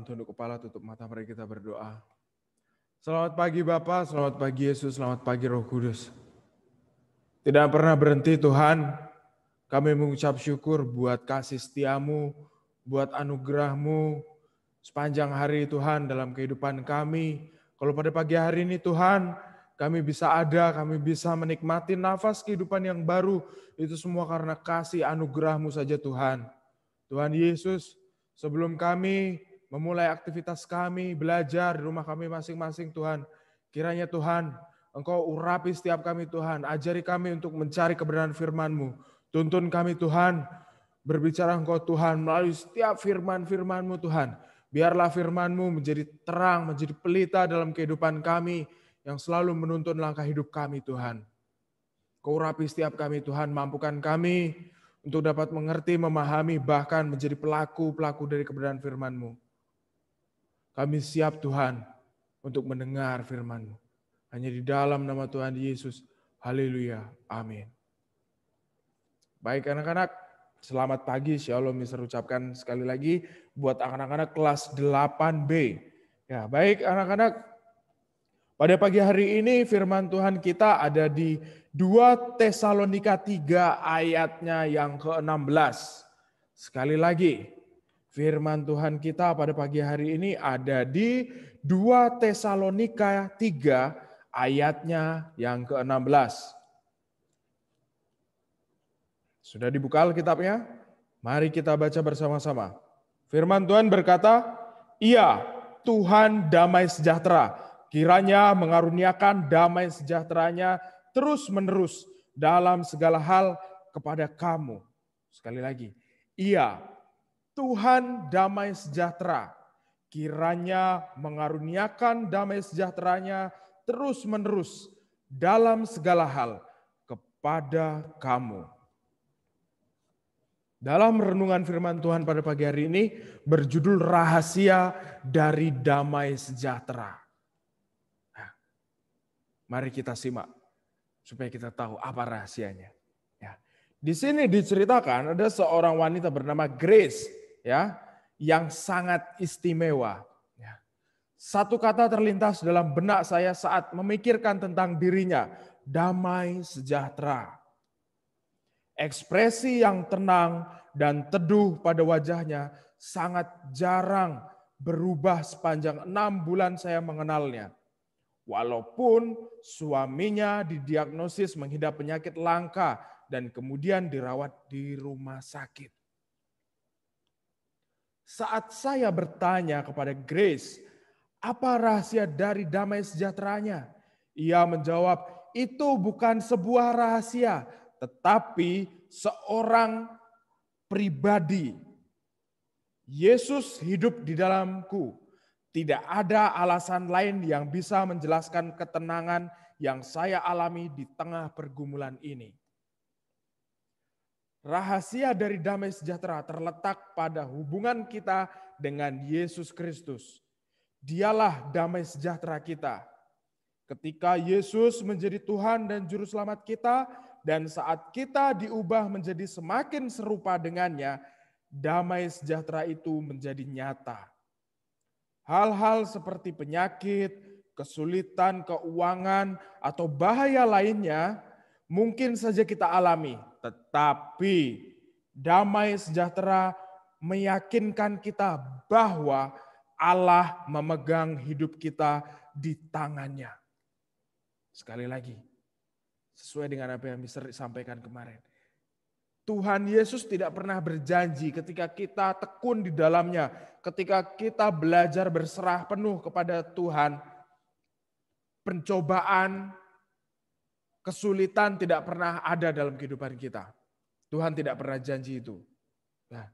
tunduk kepala, tutup mata, mari kita berdoa. Selamat pagi Bapak, selamat pagi Yesus, selamat pagi Roh Kudus. Tidak pernah berhenti Tuhan, kami mengucap syukur buat kasih setiamu, buat anugerahmu sepanjang hari Tuhan dalam kehidupan kami. Kalau pada pagi hari ini Tuhan, kami bisa ada, kami bisa menikmati nafas kehidupan yang baru. Itu semua karena kasih anugerahmu saja Tuhan. Tuhan Yesus, sebelum kami memulai aktivitas kami, belajar di rumah kami masing-masing Tuhan. Kiranya Tuhan, Engkau urapi setiap kami Tuhan, ajari kami untuk mencari kebenaran firman-Mu. Tuntun kami Tuhan, berbicara Engkau Tuhan melalui setiap firman-firman-Mu Tuhan. Biarlah firman-Mu menjadi terang, menjadi pelita dalam kehidupan kami yang selalu menuntun langkah hidup kami Tuhan. Kau urapi setiap kami Tuhan, mampukan kami untuk dapat mengerti, memahami, bahkan menjadi pelaku-pelaku dari kebenaran firman-Mu. Kami siap Tuhan untuk mendengar firman-Mu. Hanya di dalam nama Tuhan Yesus. Haleluya. Amin. Baik anak-anak, selamat pagi. Shalom bisa ucapkan sekali lagi buat anak-anak kelas 8B. Ya, baik anak-anak, pada pagi hari ini firman Tuhan kita ada di 2 Tesalonika 3 ayatnya yang ke-16. Sekali lagi, Firman Tuhan kita pada pagi hari ini ada di 2 Tesalonika 3 ayatnya yang ke-16. Sudah dibuka Alkitabnya? Mari kita baca bersama-sama. Firman Tuhan berkata, Iya, Tuhan damai sejahtera. Kiranya mengaruniakan damai sejahteranya terus-menerus dalam segala hal kepada kamu. Sekali lagi, Iya, Tuhan damai sejahtera, kiranya mengaruniakan damai sejahteranya terus-menerus dalam segala hal kepada kamu. Dalam renungan firman Tuhan pada pagi hari ini berjudul rahasia dari damai sejahtera. Nah, mari kita simak supaya kita tahu apa rahasianya. Ya. Di sini diceritakan ada seorang wanita bernama Grace ya yang sangat istimewa. Ya. Satu kata terlintas dalam benak saya saat memikirkan tentang dirinya, damai sejahtera. Ekspresi yang tenang dan teduh pada wajahnya sangat jarang berubah sepanjang enam bulan saya mengenalnya. Walaupun suaminya didiagnosis menghidap penyakit langka dan kemudian dirawat di rumah sakit. Saat saya bertanya kepada Grace, apa rahasia dari damai sejahteranya? Ia menjawab, itu bukan sebuah rahasia, tetapi seorang pribadi. Yesus hidup di dalamku. Tidak ada alasan lain yang bisa menjelaskan ketenangan yang saya alami di tengah pergumulan ini. Rahasia dari damai sejahtera terletak pada hubungan kita dengan Yesus Kristus. Dialah damai sejahtera kita. Ketika Yesus menjadi Tuhan dan Juru Selamat kita, dan saat kita diubah menjadi semakin serupa dengannya, damai sejahtera itu menjadi nyata. Hal-hal seperti penyakit, kesulitan keuangan, atau bahaya lainnya mungkin saja kita alami tetapi damai sejahtera meyakinkan kita bahwa Allah memegang hidup kita di tangannya. Sekali lagi, sesuai dengan apa yang Mister sampaikan kemarin. Tuhan Yesus tidak pernah berjanji ketika kita tekun di dalamnya, ketika kita belajar berserah penuh kepada Tuhan, pencobaan, kesulitan tidak pernah ada dalam kehidupan kita. Tuhan tidak pernah janji itu. Nah,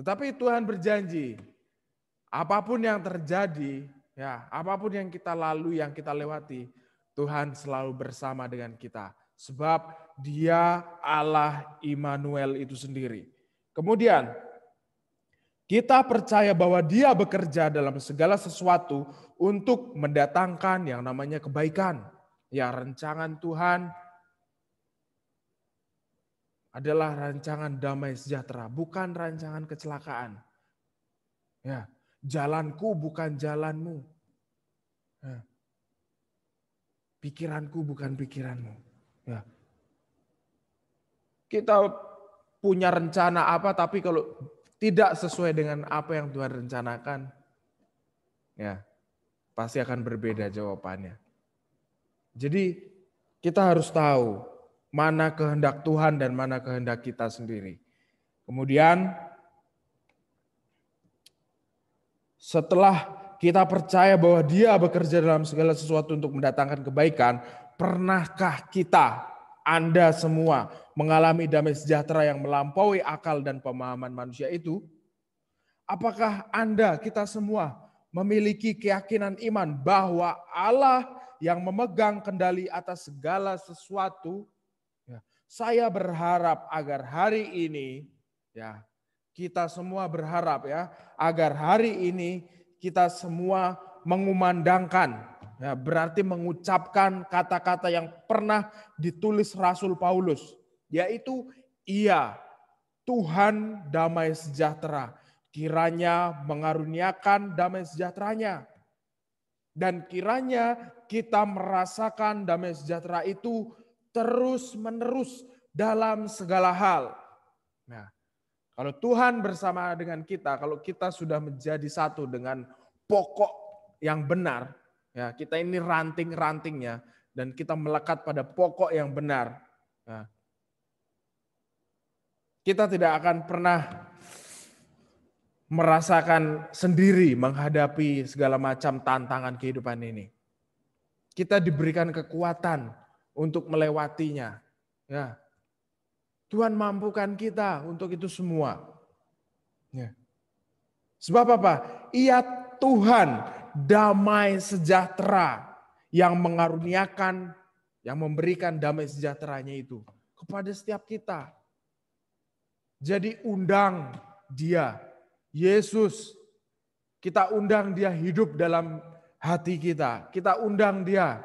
tetapi Tuhan berjanji, apapun yang terjadi, ya, apapun yang kita lalui, yang kita lewati, Tuhan selalu bersama dengan kita. Sebab dia Allah Immanuel itu sendiri. Kemudian kita percaya bahwa dia bekerja dalam segala sesuatu untuk mendatangkan yang namanya kebaikan Ya rancangan Tuhan adalah rancangan damai sejahtera, bukan rancangan kecelakaan. Ya, jalanku bukan jalanmu. Ya. Pikiranku bukan pikiranmu. Ya. Kita punya rencana apa tapi kalau tidak sesuai dengan apa yang Tuhan rencanakan, ya pasti akan berbeda jawabannya. Jadi kita harus tahu mana kehendak Tuhan dan mana kehendak kita sendiri. Kemudian setelah kita percaya bahwa dia bekerja dalam segala sesuatu untuk mendatangkan kebaikan, pernahkah kita, Anda semua, mengalami damai sejahtera yang melampaui akal dan pemahaman manusia itu? Apakah Anda, kita semua, memiliki keyakinan iman bahwa Allah yang memegang kendali atas segala sesuatu, ya, saya berharap agar hari ini, ya kita semua berharap ya agar hari ini kita semua mengumandangkan, ya, berarti mengucapkan kata-kata yang pernah ditulis Rasul Paulus, yaitu Ia Tuhan damai sejahtera kiranya mengaruniakan damai sejahteranya dan kiranya kita merasakan damai sejahtera itu terus-menerus dalam segala hal. Nah, kalau Tuhan bersama dengan kita, kalau kita sudah menjadi satu dengan pokok yang benar, ya kita ini ranting-rantingnya dan kita melekat pada pokok yang benar. Nah, kita tidak akan pernah merasakan sendiri menghadapi segala macam tantangan kehidupan ini. Kita diberikan kekuatan untuk melewatinya. Ya. Tuhan mampukan kita untuk itu semua. Ya. Sebab apa? Ia Tuhan damai sejahtera yang mengaruniakan, yang memberikan damai sejahteranya itu kepada setiap kita. Jadi undang dia Yesus, kita undang dia hidup dalam hati kita. Kita undang dia.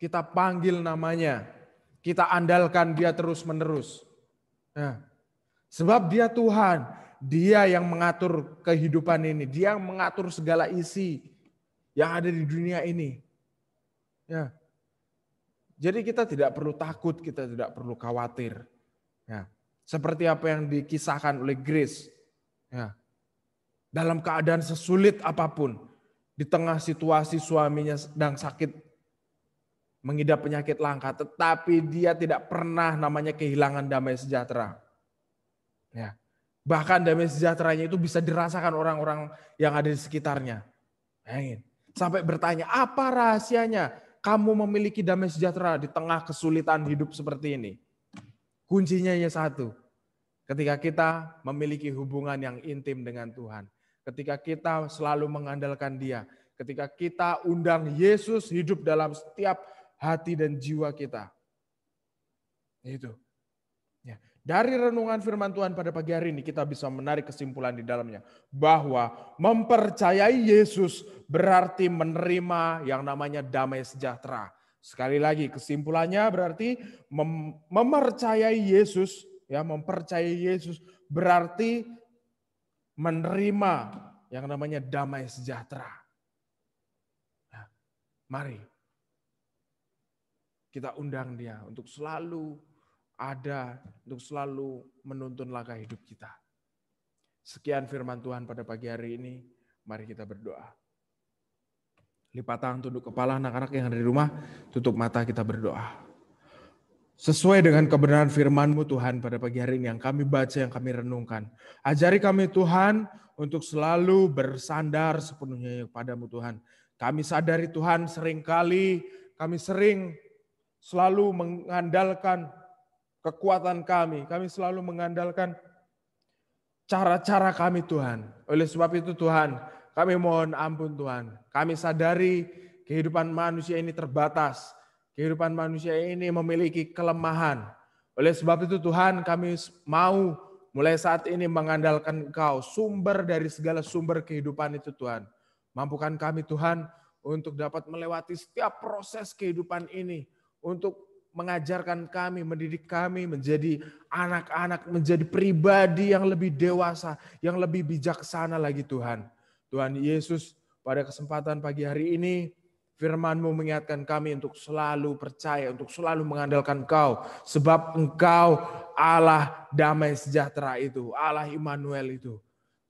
Kita panggil namanya. Kita andalkan dia terus-menerus. Nah, sebab dia Tuhan. Dia yang mengatur kehidupan ini. Dia yang mengatur segala isi yang ada di dunia ini. Ya. Jadi kita tidak perlu takut, kita tidak perlu khawatir. Ya seperti apa yang dikisahkan oleh Grace. Ya. Dalam keadaan sesulit apapun, di tengah situasi suaminya sedang sakit, mengidap penyakit langka, tetapi dia tidak pernah namanya kehilangan damai sejahtera. Ya. Bahkan damai sejahteranya itu bisa dirasakan orang-orang yang ada di sekitarnya. Bayangin. Sampai bertanya, apa rahasianya kamu memiliki damai sejahtera di tengah kesulitan hidup seperti ini? Kuncinya hanya satu. Ketika kita memiliki hubungan yang intim dengan Tuhan, ketika kita selalu mengandalkan Dia, ketika kita undang Yesus hidup dalam setiap hati dan jiwa kita. Itu. Ya. Dari renungan firman Tuhan pada pagi hari ini kita bisa menarik kesimpulan di dalamnya bahwa mempercayai Yesus berarti menerima yang namanya damai sejahtera. Sekali lagi kesimpulannya berarti mem mempercayai Yesus Ya, mempercayai Yesus berarti menerima yang namanya damai sejahtera. Nah, mari kita undang dia untuk selalu ada, untuk selalu menuntun langkah hidup kita. Sekian firman Tuhan pada pagi hari ini. Mari kita berdoa. Lipat tangan tunduk kepala anak-anak yang ada di rumah, tutup mata kita berdoa. Sesuai dengan kebenaran firman-Mu Tuhan pada pagi hari ini yang kami baca, yang kami renungkan. Ajari kami Tuhan untuk selalu bersandar sepenuhnya kepada-Mu Tuhan. Kami sadari Tuhan seringkali kami sering selalu mengandalkan kekuatan kami. Kami selalu mengandalkan cara-cara kami Tuhan. Oleh sebab itu Tuhan, kami mohon ampun Tuhan. Kami sadari kehidupan manusia ini terbatas Kehidupan manusia ini memiliki kelemahan. Oleh sebab itu Tuhan kami mau mulai saat ini mengandalkan Engkau, sumber dari segala sumber kehidupan itu Tuhan. Mampukan kami Tuhan untuk dapat melewati setiap proses kehidupan ini, untuk mengajarkan kami, mendidik kami menjadi anak-anak, menjadi pribadi yang lebih dewasa, yang lebih bijaksana lagi Tuhan. Tuhan Yesus pada kesempatan pagi hari ini, Firmanmu mengingatkan kami untuk selalu percaya, untuk selalu mengandalkan Engkau. Sebab Engkau Allah damai sejahtera itu, Allah Immanuel itu.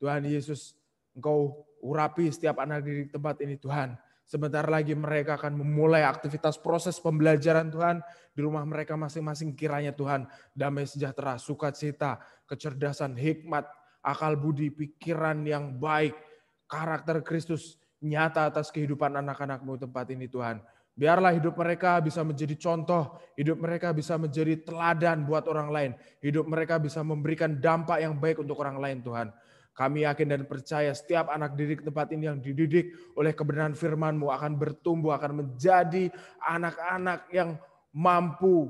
Tuhan Yesus, Engkau urapi setiap anak di tempat ini Tuhan. Sebentar lagi mereka akan memulai aktivitas proses pembelajaran Tuhan di rumah mereka masing-masing kiranya Tuhan. Damai sejahtera, sukacita, kecerdasan, hikmat, akal budi, pikiran yang baik, karakter Kristus nyata atas kehidupan anak-anakmu tempat ini Tuhan. Biarlah hidup mereka bisa menjadi contoh, hidup mereka bisa menjadi teladan buat orang lain, hidup mereka bisa memberikan dampak yang baik untuk orang lain Tuhan. Kami yakin dan percaya setiap anak didik tempat ini yang dididik oleh kebenaran firman-Mu akan bertumbuh, akan menjadi anak-anak yang mampu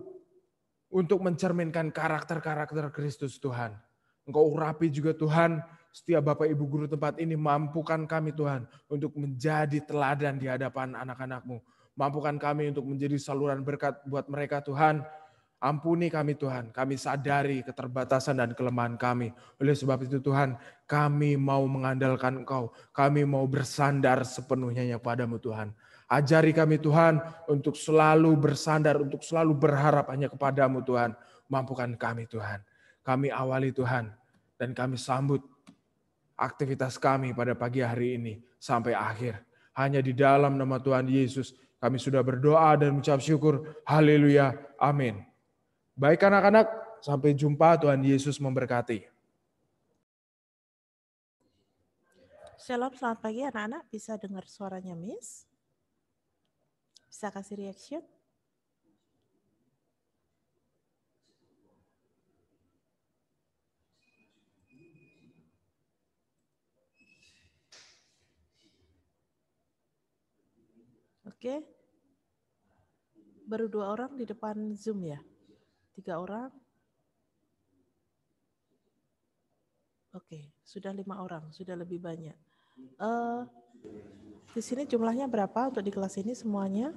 untuk mencerminkan karakter-karakter Kristus Tuhan. Engkau urapi juga Tuhan setiap Bapak Ibu guru tempat ini mampukan kami Tuhan untuk menjadi teladan di hadapan anak-anakmu. Mampukan kami untuk menjadi saluran berkat buat mereka Tuhan. Ampuni kami Tuhan, kami sadari keterbatasan dan kelemahan kami. Oleh sebab itu Tuhan, kami mau mengandalkan Engkau. Kami mau bersandar sepenuhnya kepadaMu Tuhan. Ajari kami Tuhan untuk selalu bersandar, untuk selalu berharap hanya kepadamu Tuhan. Mampukan kami Tuhan. Kami awali Tuhan dan kami sambut aktivitas kami pada pagi hari ini sampai akhir. Hanya di dalam nama Tuhan Yesus kami sudah berdoa dan mengucap syukur. Haleluya. Amin. Baik anak-anak, sampai jumpa Tuhan Yesus memberkati. Shalom, selamat pagi anak-anak. Bisa dengar suaranya Miss? Bisa kasih reaction? Oke. Baru dua orang di depan Zoom ya? Tiga orang? Oke, sudah lima orang, sudah lebih banyak. Uh, di sini jumlahnya berapa untuk di kelas ini semuanya?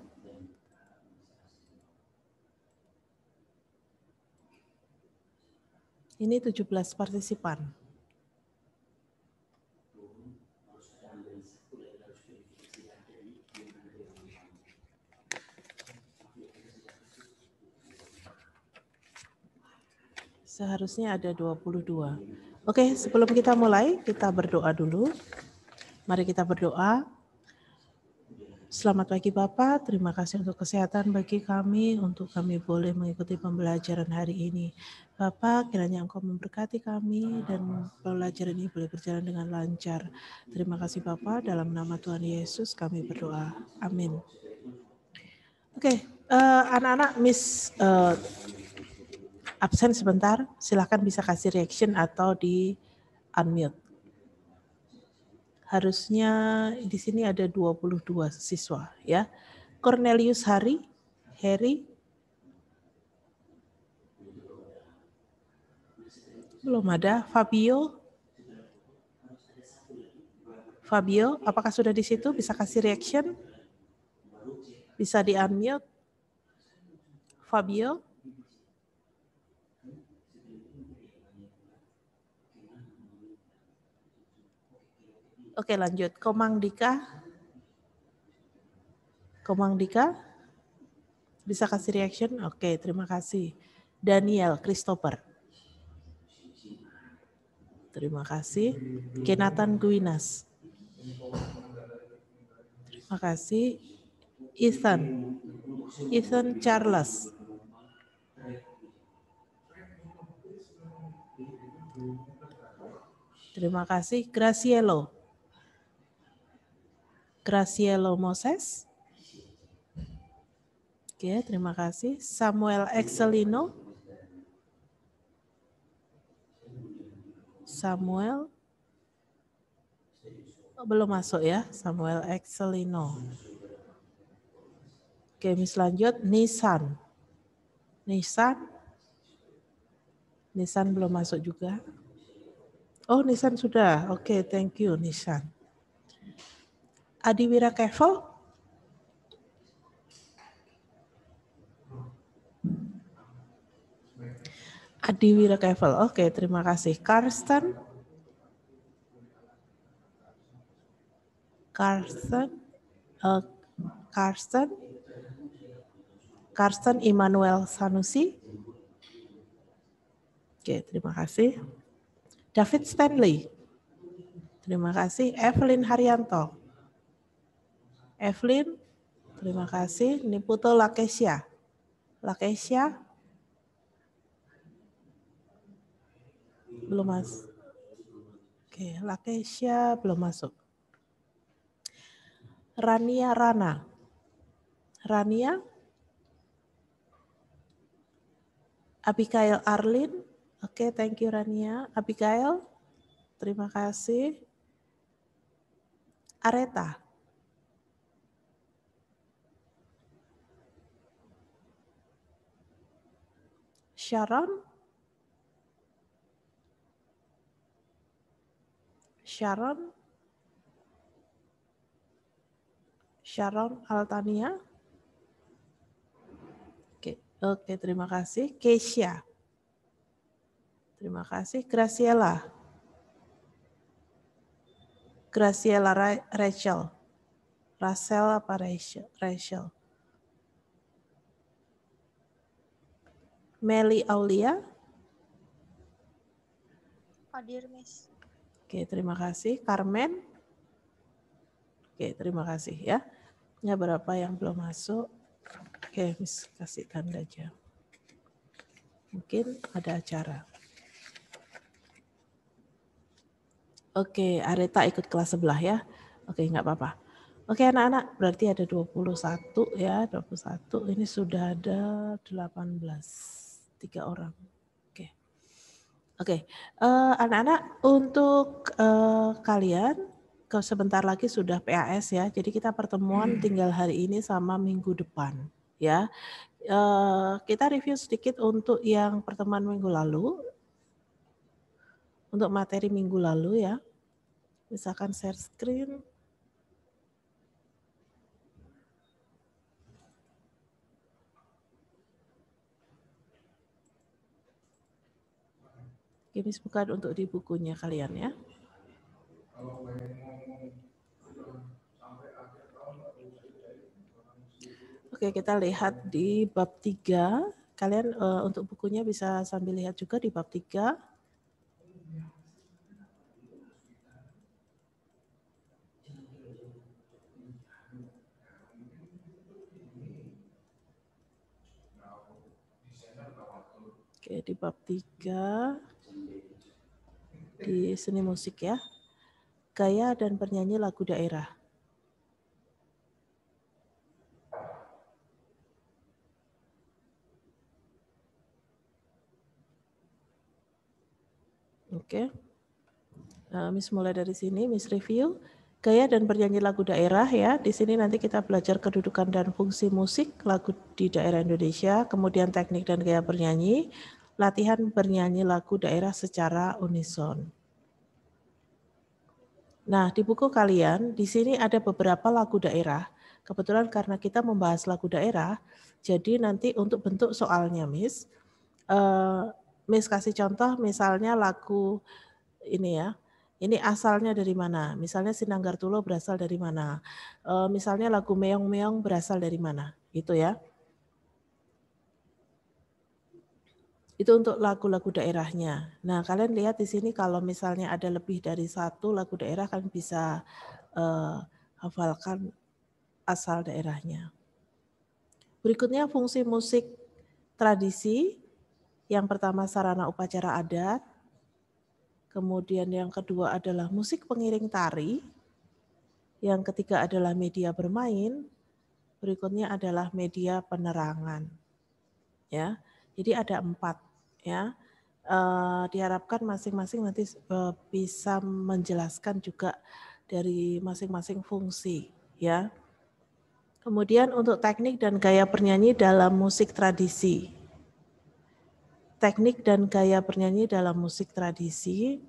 Ini 17 partisipan. Seharusnya ada 22. Oke, sebelum kita mulai, kita berdoa dulu. Mari kita berdoa. Selamat pagi Bapak, terima kasih untuk kesehatan bagi kami, untuk kami boleh mengikuti pembelajaran hari ini. Bapak, kiranya Engkau memberkati kami dan pembelajaran ini boleh berjalan dengan lancar. Terima kasih Bapak, dalam nama Tuhan Yesus kami berdoa. Amin. Oke, okay, uh, eh, anak-anak Miss uh, absen sebentar, silahkan bisa kasih reaction atau di unmute. Harusnya di sini ada 22 siswa ya. Cornelius Hari, Harry. Belum ada. Fabio. Fabio, apakah sudah di situ? Bisa kasih reaction? Bisa di unmute? Fabio? Oke lanjut. Komang Dika. Komang Dika. Bisa kasih reaction? Oke terima kasih. Daniel Christopher. Terima kasih. Kenatan Guinas. Terima kasih. Ethan. Ethan Charles. Terima kasih. Gracielo. Gracielo Moses. Oke, terima kasih. Samuel Excelino. Samuel. Oh, belum masuk ya, Samuel Excelino. Oke, mis lanjut. Nissan, Nissan Nisan belum masuk juga. Oh, Nissan sudah. Oke, thank you, Nissan. Adiwira Kevo? Adiwira Kevo. Oke, terima kasih. Karsten? Karsten? Uh, Karsten? Karsten Immanuel Sanusi? Oke, terima kasih. David Stanley? Terima kasih. Evelyn Haryanto? Evelyn, terima kasih. Niputo Lakesia. Lakesia? Belum mas. Oke, Lakesia belum masuk. Rania Rana. Rania? Abigail Arlin. Oke, thank you Rania. Abigail, terima kasih. Areta. Sharon? Sharon? Sharon Altania? Oke, oke terima kasih. Keisha? Terima kasih. Graciela? Graciela Rachel? Rachel apa Rachel? Rachel. Meli Aulia. Hadir, Miss. Oke, terima kasih. Carmen. Oke, terima kasih ya. Ya berapa yang belum masuk? Oke, Miss kasih tanda aja. Mungkin ada acara. Oke, Areta ikut kelas sebelah ya. Oke, nggak apa-apa. Oke anak-anak, berarti ada 21 ya, 21. Ini sudah ada 18 tiga orang. Oke, okay. oke, okay. uh, eh, anak-anak untuk uh, kalian sebentar lagi sudah PAS ya, jadi kita pertemuan hmm. tinggal hari ini sama minggu depan ya. Uh, kita review sedikit untuk yang pertemuan minggu lalu, untuk materi minggu lalu ya. Misalkan share screen. Games bukan untuk di bukunya kalian ya. Oke, kita lihat di bab 3. Kalian uh, untuk bukunya bisa sambil lihat juga di bab 3. Oke, di bab 3 di seni musik ya. Gaya dan bernyanyi lagu daerah. Oke. Okay. Nah, Miss mulai dari sini, Miss review gaya dan bernyanyi lagu daerah ya. Di sini nanti kita belajar kedudukan dan fungsi musik lagu di daerah Indonesia, kemudian teknik dan gaya bernyanyi, latihan bernyanyi lagu daerah secara unison. Nah, di buku kalian, di sini ada beberapa lagu daerah. Kebetulan karena kita membahas lagu daerah, jadi nanti untuk bentuk soalnya, Miss, uh, Miss kasih contoh misalnya lagu ini ya, ini asalnya dari mana? Misalnya Sinanggar Tulo berasal dari mana? Uh, misalnya lagu Meong Meong berasal dari mana? Gitu ya. Itu untuk lagu-lagu daerahnya. Nah, kalian lihat di sini kalau misalnya ada lebih dari satu lagu daerah kan bisa uh, hafalkan asal daerahnya. Berikutnya fungsi musik tradisi. Yang pertama sarana upacara adat. Kemudian yang kedua adalah musik pengiring tari. Yang ketiga adalah media bermain. Berikutnya adalah media penerangan. Ya. Jadi ada empat ya. Uh, diharapkan masing-masing nanti uh, bisa menjelaskan juga dari masing-masing fungsi ya. Kemudian untuk teknik dan gaya bernyanyi dalam musik tradisi. Teknik dan gaya bernyanyi dalam musik tradisi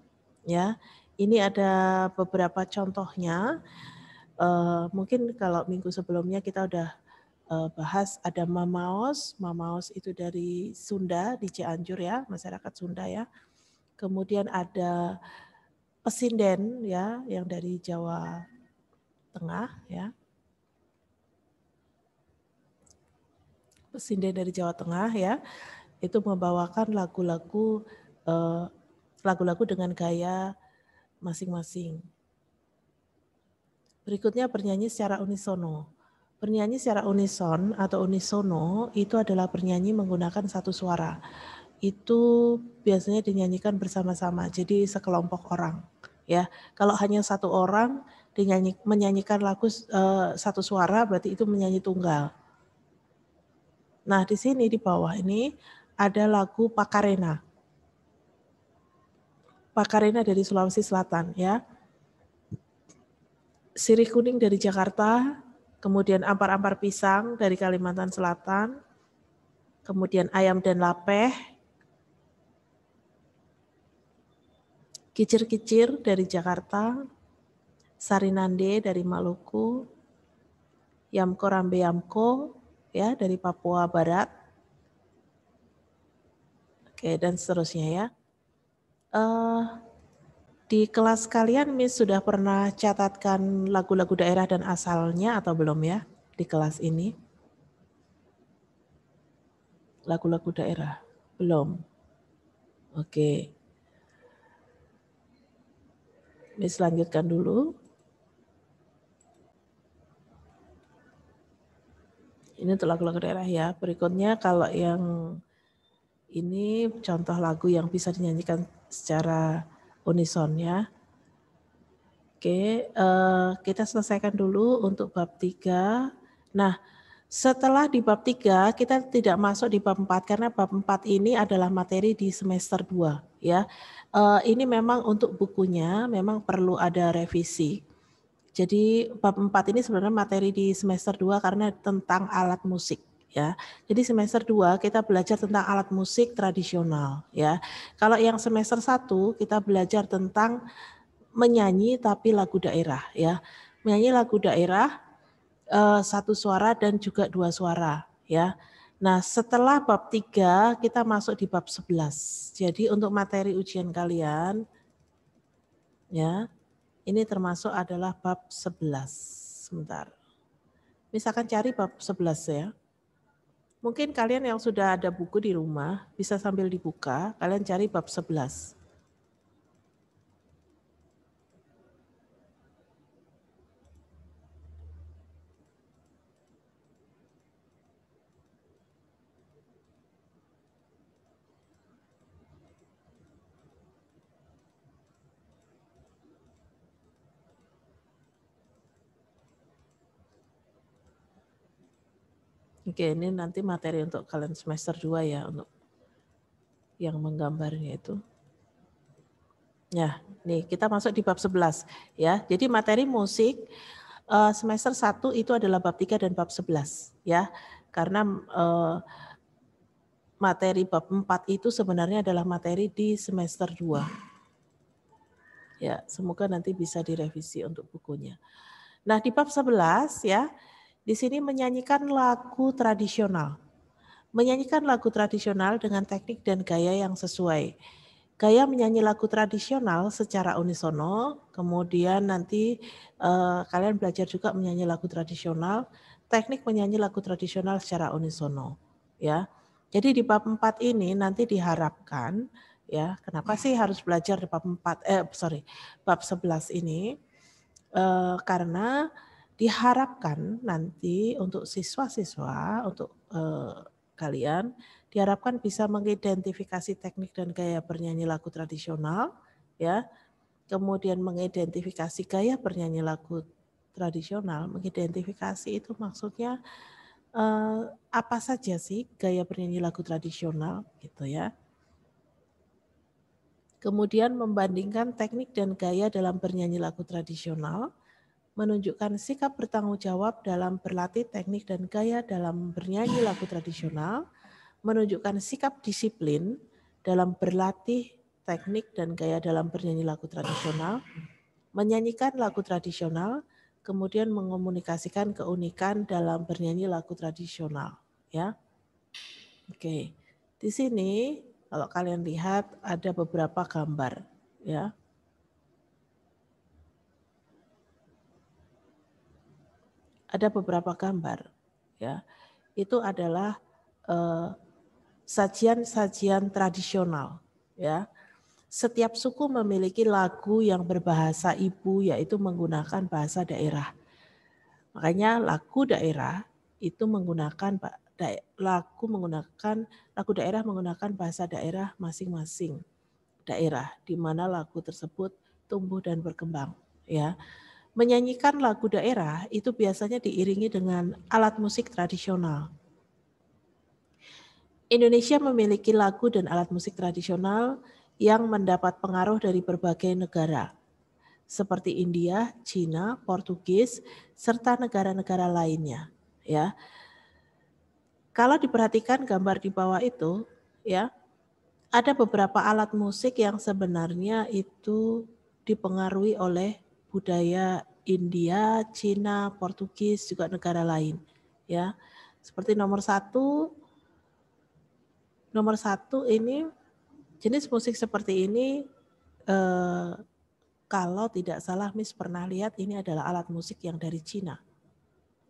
ya. Ini ada beberapa contohnya. Uh, mungkin kalau minggu sebelumnya kita udah Eh, bahas ada Mamaos. Mamaos itu dari Sunda di Cianjur ya, masyarakat Sunda ya. Kemudian ada Pesinden ya yang dari Jawa Tengah ya. Pesinden dari Jawa Tengah ya. Itu membawakan lagu-lagu eh, lagu-lagu dengan gaya masing-masing. Berikutnya bernyanyi secara unisono. Bernyanyi secara unison atau unisono itu adalah bernyanyi menggunakan satu suara. Itu biasanya dinyanyikan bersama-sama, jadi sekelompok orang. Ya, kalau hanya satu orang dinyanyi menyanyikan lagu uh, satu suara berarti itu menyanyi tunggal. Nah, di sini di bawah ini ada lagu Pakarena. Pakarena dari Sulawesi Selatan ya. Sirih Kuning dari Jakarta, kemudian ampar-ampar pisang dari Kalimantan Selatan, kemudian ayam dan lapeh, kicir-kicir dari Jakarta, sarinande dari Maluku, yamko rambe yamko ya dari Papua Barat, oke dan seterusnya ya. Uh, di kelas kalian Miss sudah pernah catatkan lagu-lagu daerah dan asalnya atau belum ya di kelas ini? Lagu-lagu daerah? Belum. Oke. Okay. Miss lanjutkan dulu. Ini untuk lagu-lagu daerah ya. Berikutnya kalau yang ini contoh lagu yang bisa dinyanyikan secara unison ya. Oke, eh, kita selesaikan dulu untuk bab 3. Nah, setelah di bab 3, kita tidak masuk di bab 4 karena bab 4 ini adalah materi di semester dua ya. Eh, ini memang untuk bukunya memang perlu ada revisi. Jadi bab 4 ini sebenarnya materi di semester dua karena tentang alat musik ya. Jadi semester 2 kita belajar tentang alat musik tradisional ya. Kalau yang semester 1 kita belajar tentang menyanyi tapi lagu daerah ya. Menyanyi lagu daerah eh, satu suara dan juga dua suara ya. Nah, setelah bab 3 kita masuk di bab 11. Jadi untuk materi ujian kalian ya. Ini termasuk adalah bab 11. Sebentar. Misalkan cari bab 11 ya. Mungkin kalian yang sudah ada buku di rumah bisa sambil dibuka, kalian cari bab 11. Oke ini nanti materi untuk kalian semester 2 ya untuk yang menggambarnya itu. Ya, nih kita masuk di bab 11 ya. Jadi materi musik eh, semester 1 itu adalah bab 3 dan bab 11 ya. Karena eh, materi bab 4 itu sebenarnya adalah materi di semester 2. Ya, semoga nanti bisa direvisi untuk bukunya. Nah, di bab 11 ya, di sini menyanyikan lagu tradisional. Menyanyikan lagu tradisional dengan teknik dan gaya yang sesuai. Gaya menyanyi lagu tradisional secara unisono, kemudian nanti eh, kalian belajar juga menyanyi lagu tradisional, teknik menyanyi lagu tradisional secara unisono, ya. Jadi di bab 4 ini nanti diharapkan ya, kenapa sih harus belajar di bab 4 eh sorry, bab 11 ini? Eh, karena diharapkan nanti untuk siswa-siswa untuk eh, kalian diharapkan bisa mengidentifikasi teknik dan gaya bernyanyi lagu tradisional ya kemudian mengidentifikasi gaya bernyanyi lagu tradisional mengidentifikasi itu maksudnya eh, apa saja sih gaya bernyanyi lagu tradisional gitu ya kemudian membandingkan teknik dan gaya dalam bernyanyi lagu tradisional menunjukkan sikap bertanggung jawab dalam berlatih teknik dan gaya dalam bernyanyi lagu tradisional, menunjukkan sikap disiplin dalam berlatih teknik dan gaya dalam bernyanyi lagu tradisional, menyanyikan lagu tradisional, kemudian mengomunikasikan keunikan dalam bernyanyi lagu tradisional, ya. Oke. Di sini kalau kalian lihat ada beberapa gambar, ya. ada beberapa gambar ya. Itu adalah eh, sajian-sajian eh, tradisional ya. Setiap suku memiliki lagu yang berbahasa ibu yaitu menggunakan bahasa daerah. Makanya lagu daerah itu menggunakan lagu menggunakan lagu daerah menggunakan bahasa daerah masing-masing daerah di mana lagu tersebut tumbuh dan berkembang ya menyanyikan lagu daerah itu biasanya diiringi dengan alat musik tradisional. Indonesia memiliki lagu dan alat musik tradisional yang mendapat pengaruh dari berbagai negara, seperti India, China, Portugis, serta negara-negara lainnya. Ya, kalau diperhatikan gambar di bawah itu, ya, ada beberapa alat musik yang sebenarnya itu dipengaruhi oleh budaya India, Cina, Portugis, juga negara lain. Ya, seperti nomor satu, nomor satu ini jenis musik seperti ini eh, kalau tidak salah Miss pernah lihat ini adalah alat musik yang dari Cina.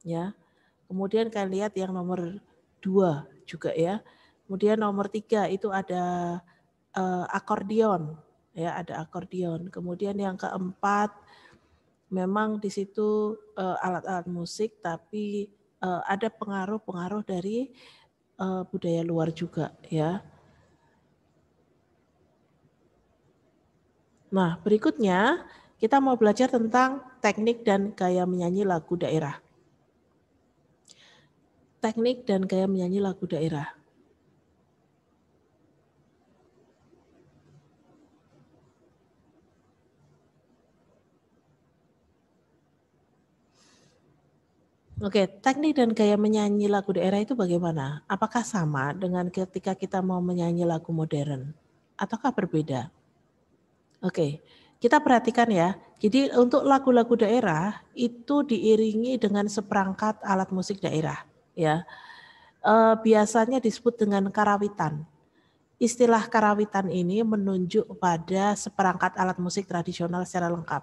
Ya. Kemudian kalian lihat yang nomor dua juga ya. Kemudian nomor tiga itu ada eh, akordeon ya ada akordeon. Kemudian yang keempat memang di situ eh, alat-alat musik tapi eh, ada pengaruh-pengaruh dari eh, budaya luar juga ya. Nah, berikutnya kita mau belajar tentang teknik dan gaya menyanyi lagu daerah. Teknik dan gaya menyanyi lagu daerah. Oke, teknik dan gaya menyanyi lagu daerah itu bagaimana? Apakah sama dengan ketika kita mau menyanyi lagu modern, ataukah berbeda? Oke, kita perhatikan ya. Jadi untuk lagu-lagu daerah itu diiringi dengan seperangkat alat musik daerah, ya. E, biasanya disebut dengan karawitan. Istilah karawitan ini menunjuk pada seperangkat alat musik tradisional secara lengkap,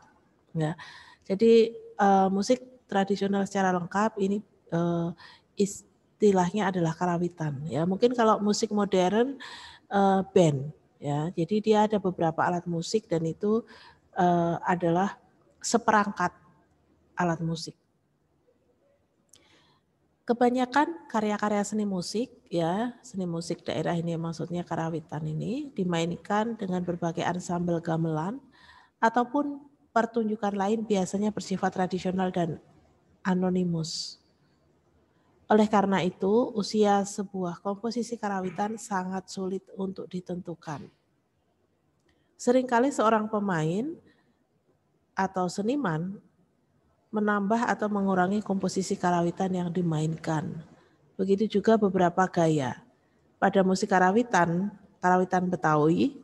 ya. Jadi e, musik tradisional secara lengkap ini uh, istilahnya adalah karawitan ya mungkin kalau musik modern uh, band ya jadi dia ada beberapa alat musik dan itu uh, adalah seperangkat alat musik kebanyakan karya-karya seni musik ya seni musik daerah ini maksudnya karawitan ini dimainkan dengan berbagai ansambel gamelan ataupun pertunjukan lain biasanya bersifat tradisional dan anonimus. Oleh karena itu, usia sebuah komposisi karawitan sangat sulit untuk ditentukan. Seringkali seorang pemain atau seniman menambah atau mengurangi komposisi karawitan yang dimainkan. Begitu juga beberapa gaya. Pada musik karawitan, karawitan Betawi,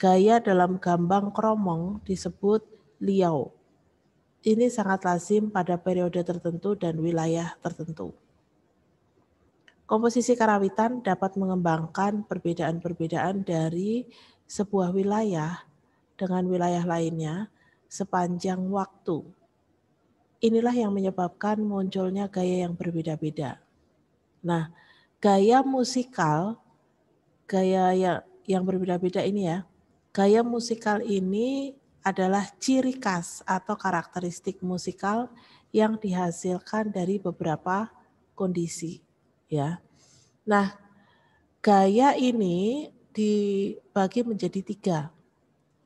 gaya dalam gambang kromong disebut liau ini sangat lazim pada periode tertentu dan wilayah tertentu. Komposisi karawitan dapat mengembangkan perbedaan-perbedaan dari sebuah wilayah dengan wilayah lainnya sepanjang waktu. Inilah yang menyebabkan munculnya gaya yang berbeda-beda. Nah, gaya musikal, gaya ya, yang, berbeda-beda ini ya, gaya musikal ini adalah ciri khas atau karakteristik musikal yang dihasilkan dari beberapa kondisi ya. Nah, gaya ini dibagi menjadi tiga.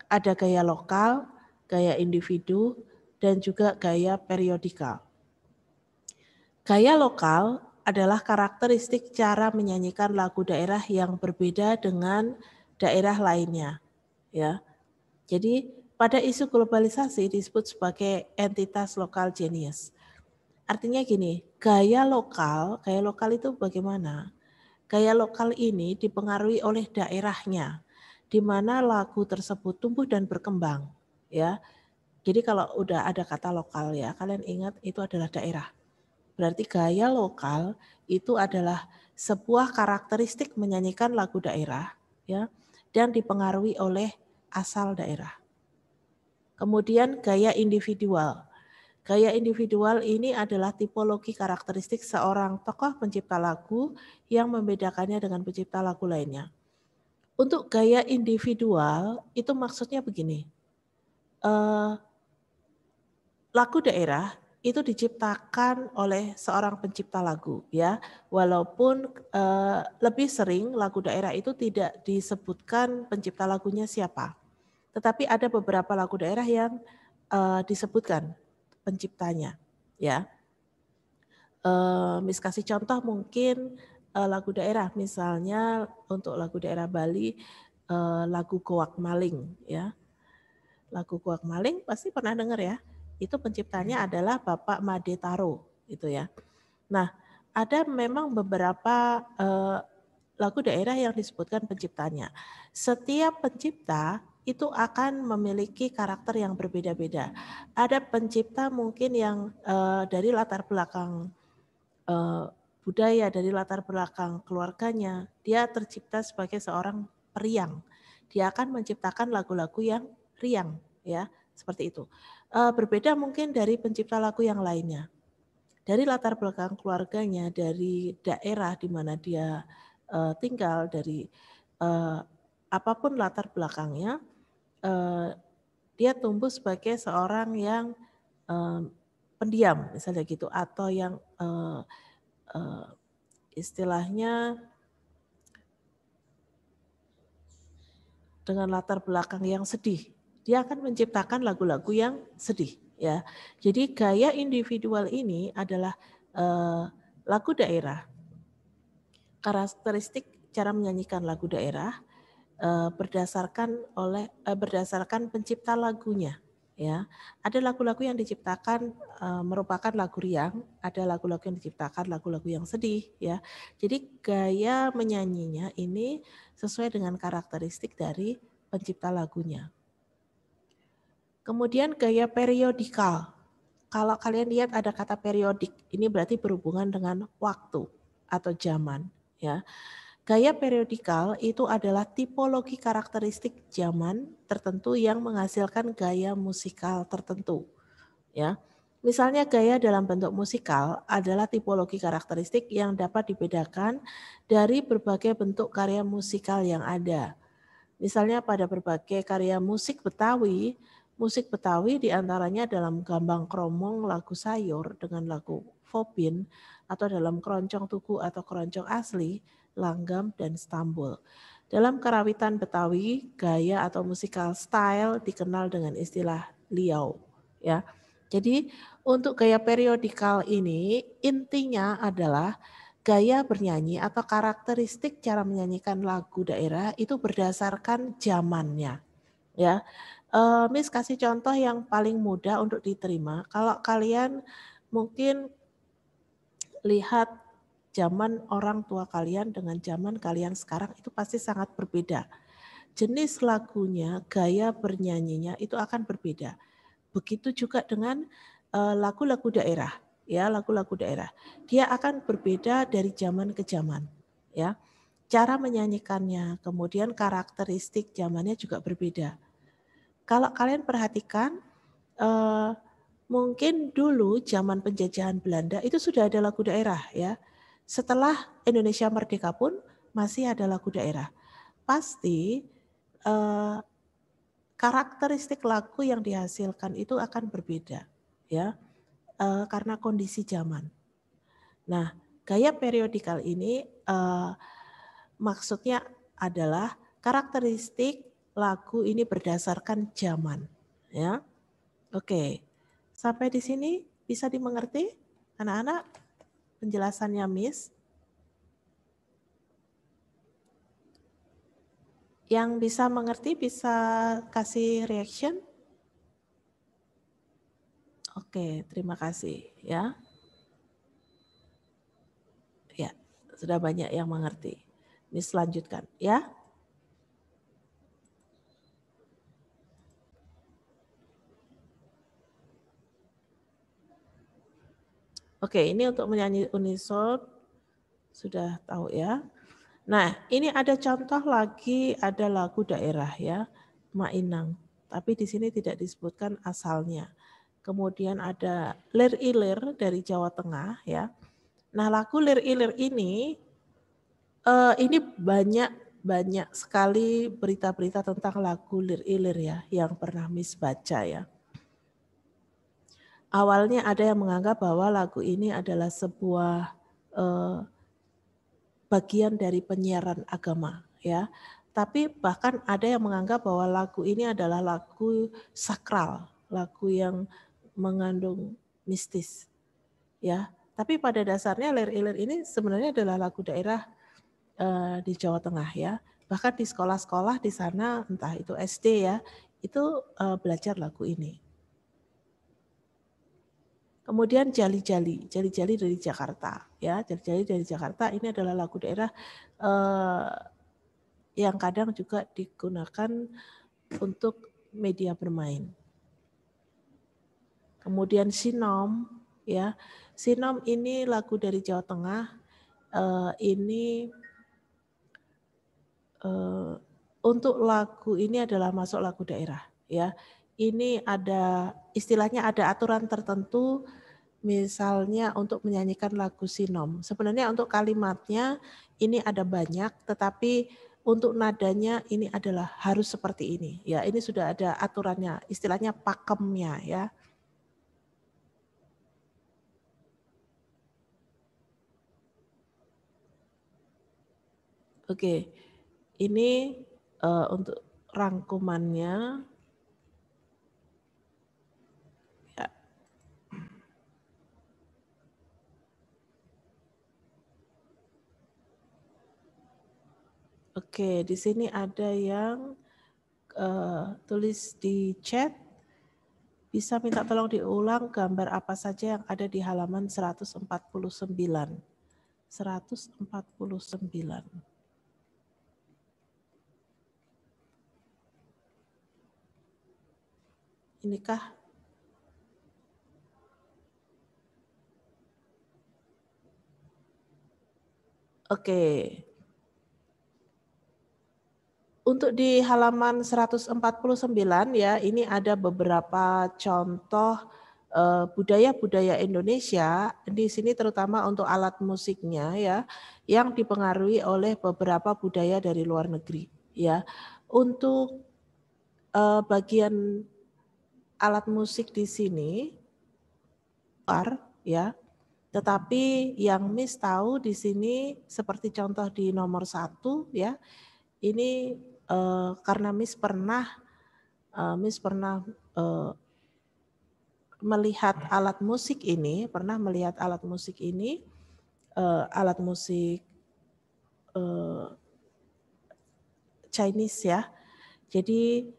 Ada gaya lokal, gaya individu, dan juga gaya periodikal. Gaya lokal adalah karakteristik cara menyanyikan lagu daerah yang berbeda dengan daerah lainnya. Ya, jadi pada isu globalisasi disebut sebagai entitas lokal genius. Artinya gini, gaya lokal, gaya lokal itu bagaimana? Gaya lokal ini dipengaruhi oleh daerahnya, di mana lagu tersebut tumbuh dan berkembang. Ya, jadi kalau udah ada kata lokal ya, kalian ingat itu adalah daerah. Berarti gaya lokal itu adalah sebuah karakteristik menyanyikan lagu daerah ya dan dipengaruhi oleh asal daerah. Kemudian gaya individual. Gaya individual ini adalah tipologi karakteristik seorang tokoh pencipta lagu yang membedakannya dengan pencipta lagu lainnya. Untuk gaya individual itu maksudnya begini. Eh, lagu daerah itu diciptakan oleh seorang pencipta lagu ya walaupun eh, lebih sering lagu daerah itu tidak disebutkan pencipta lagunya siapa tetapi ada beberapa lagu daerah yang uh, disebutkan penciptanya, ya. Uh, eh, mis kasih contoh mungkin uh, lagu daerah, misalnya untuk lagu daerah Bali uh, lagu Goak Maling, ya. Lagu Goak Maling pasti pernah dengar ya. Itu penciptanya hmm. adalah Bapak Made Taro, gitu ya. Nah, ada memang beberapa uh, lagu daerah yang disebutkan penciptanya. Setiap pencipta itu akan memiliki karakter yang berbeda-beda. Ada pencipta mungkin yang uh, dari latar belakang uh, budaya, dari latar belakang keluarganya, dia tercipta sebagai seorang periang. Dia akan menciptakan lagu-lagu yang riang, ya seperti itu. Uh, berbeda mungkin dari pencipta lagu yang lainnya. Dari latar belakang keluarganya, dari daerah di mana dia uh, tinggal, dari uh, apapun latar belakangnya, Eh, dia tumbuh sebagai seorang yang uh, pendiam misalnya gitu atau yang uh, uh, istilahnya dengan latar belakang yang sedih. Dia akan menciptakan lagu-lagu yang sedih, ya. Jadi gaya individual ini adalah eh, lagu daerah. Karakteristik cara menyanyikan lagu daerah, Eh, berdasarkan oleh eh, berdasarkan pencipta lagunya ya ada lagu-lagu yang diciptakan eh, merupakan lagu riang ada lagu-lagu yang diciptakan lagu-lagu yang sedih ya jadi gaya menyanyinya ini sesuai dengan karakteristik dari pencipta lagunya kemudian gaya periodikal kalau kalian lihat ada kata periodik ini berarti berhubungan dengan waktu atau zaman ya Gaya periodikal itu adalah tipologi karakteristik zaman tertentu yang menghasilkan gaya musikal tertentu. Ya. Misalnya gaya dalam bentuk musikal adalah tipologi karakteristik yang dapat dibedakan dari berbagai bentuk karya musikal yang ada. Misalnya pada berbagai karya musik Betawi, musik Betawi diantaranya dalam gambang kromong lagu sayur dengan lagu Fobin atau dalam keroncong tugu atau keroncong asli langgam, dan stambul. Dalam karawitan Betawi, gaya atau musikal style dikenal dengan istilah liau. Ya, jadi untuk gaya periodikal ini intinya adalah gaya bernyanyi atau karakteristik cara menyanyikan lagu daerah itu berdasarkan zamannya. Ya, Uh, Miss kasih contoh yang paling mudah untuk diterima. Kalau kalian mungkin lihat zaman orang tua kalian dengan zaman kalian sekarang itu pasti sangat berbeda. Jenis lagunya, gaya bernyanyinya itu akan berbeda. Begitu juga dengan eh, lagu-lagu daerah, ya lagu-lagu daerah. Dia akan berbeda dari zaman ke zaman, ya. Cara menyanyikannya, kemudian karakteristik zamannya juga berbeda. Kalau kalian perhatikan, eh, mungkin dulu zaman penjajahan Belanda itu sudah ada lagu daerah, ya setelah Indonesia merdeka pun masih ada lagu daerah. Pasti eh, karakteristik lagu yang dihasilkan itu akan berbeda, ya, eh, karena kondisi zaman. Nah, gaya periodikal ini eh, maksudnya adalah karakteristik lagu ini berdasarkan zaman, ya. Oke, sampai di sini bisa dimengerti, anak-anak? penjelasannya, Miss? Yang bisa mengerti bisa kasih reaction? Oke, terima kasih ya. Ya, sudah banyak yang mengerti. Miss lanjutkan ya. Oke, ini untuk menyanyi unison sudah tahu ya. Nah, ini ada contoh lagi ada lagu daerah ya, Mainang. Tapi di sini tidak disebutkan asalnya. Kemudian ada lir ilir dari Jawa Tengah ya. Nah, lagu lir ilir ini eh, ini banyak banyak sekali berita-berita tentang lagu lir ilir ya yang pernah Miss baca ya awalnya ada yang menganggap bahwa lagu ini adalah sebuah eh, bagian dari penyiaran agama ya tapi bahkan ada yang menganggap bahwa lagu ini adalah lagu sakral lagu yang mengandung mistis ya tapi pada dasarnya ler ilir ini sebenarnya adalah lagu daerah eh, di Jawa Tengah ya bahkan di sekolah-sekolah di sana entah itu SD ya itu uh, belajar lagu ini Kemudian Jali-Jali, Jali-Jali dari Jakarta. ya Jali-Jali dari Jakarta ini adalah lagu daerah eh, yang kadang juga digunakan untuk media bermain. Kemudian Sinom, ya Sinom ini lagu dari Jawa Tengah. Eh, ini eh, untuk lagu ini adalah masuk lagu daerah, ya ini ada istilahnya ada aturan tertentu misalnya untuk menyanyikan lagu sinom. Sebenarnya untuk kalimatnya ini ada banyak tetapi untuk nadanya ini adalah harus seperti ini. Ya, ini sudah ada aturannya, istilahnya pakemnya ya. Oke. Ini uh, untuk rangkumannya. Oke, di sini ada yang uh, tulis di chat. Bisa minta tolong diulang gambar apa saja yang ada di halaman 149. 149. Inikah Oke. Okay untuk di halaman 149 ya, ini ada beberapa contoh eh, budaya-budaya Indonesia di sini terutama untuk alat musiknya ya yang dipengaruhi oleh beberapa budaya dari luar negeri ya. Untuk uh, bagian alat musik di sini luar ya. Tetapi yang Miss tahu di sini seperti contoh di nomor satu ya, ini Eh, karena Miss pernah uh, Miss pernah uh, melihat alat musik ini, pernah melihat alat musik ini, uh, alat musik uh, Chinese ya. Jadi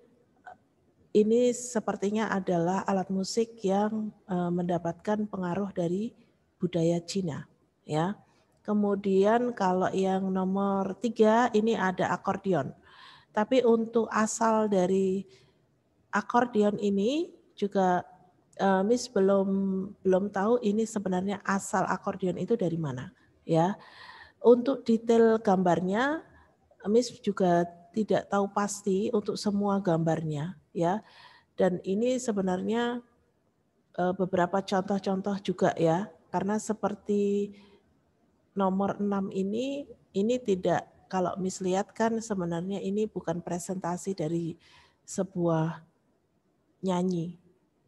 ini sepertinya adalah alat musik yang uh, mendapatkan pengaruh dari budaya Cina ya. Kemudian kalau yang nomor tiga ini ada akordeon. Tapi untuk asal dari akordeon ini juga uh, Miss belum belum tahu ini sebenarnya asal akordeon itu dari mana ya. Untuk detail gambarnya Miss juga tidak tahu pasti untuk semua gambarnya ya. Dan ini sebenarnya uh, beberapa contoh-contoh juga ya karena seperti nomor 6 ini ini tidak kalau mislihat kan sebenarnya ini bukan presentasi dari sebuah nyanyi.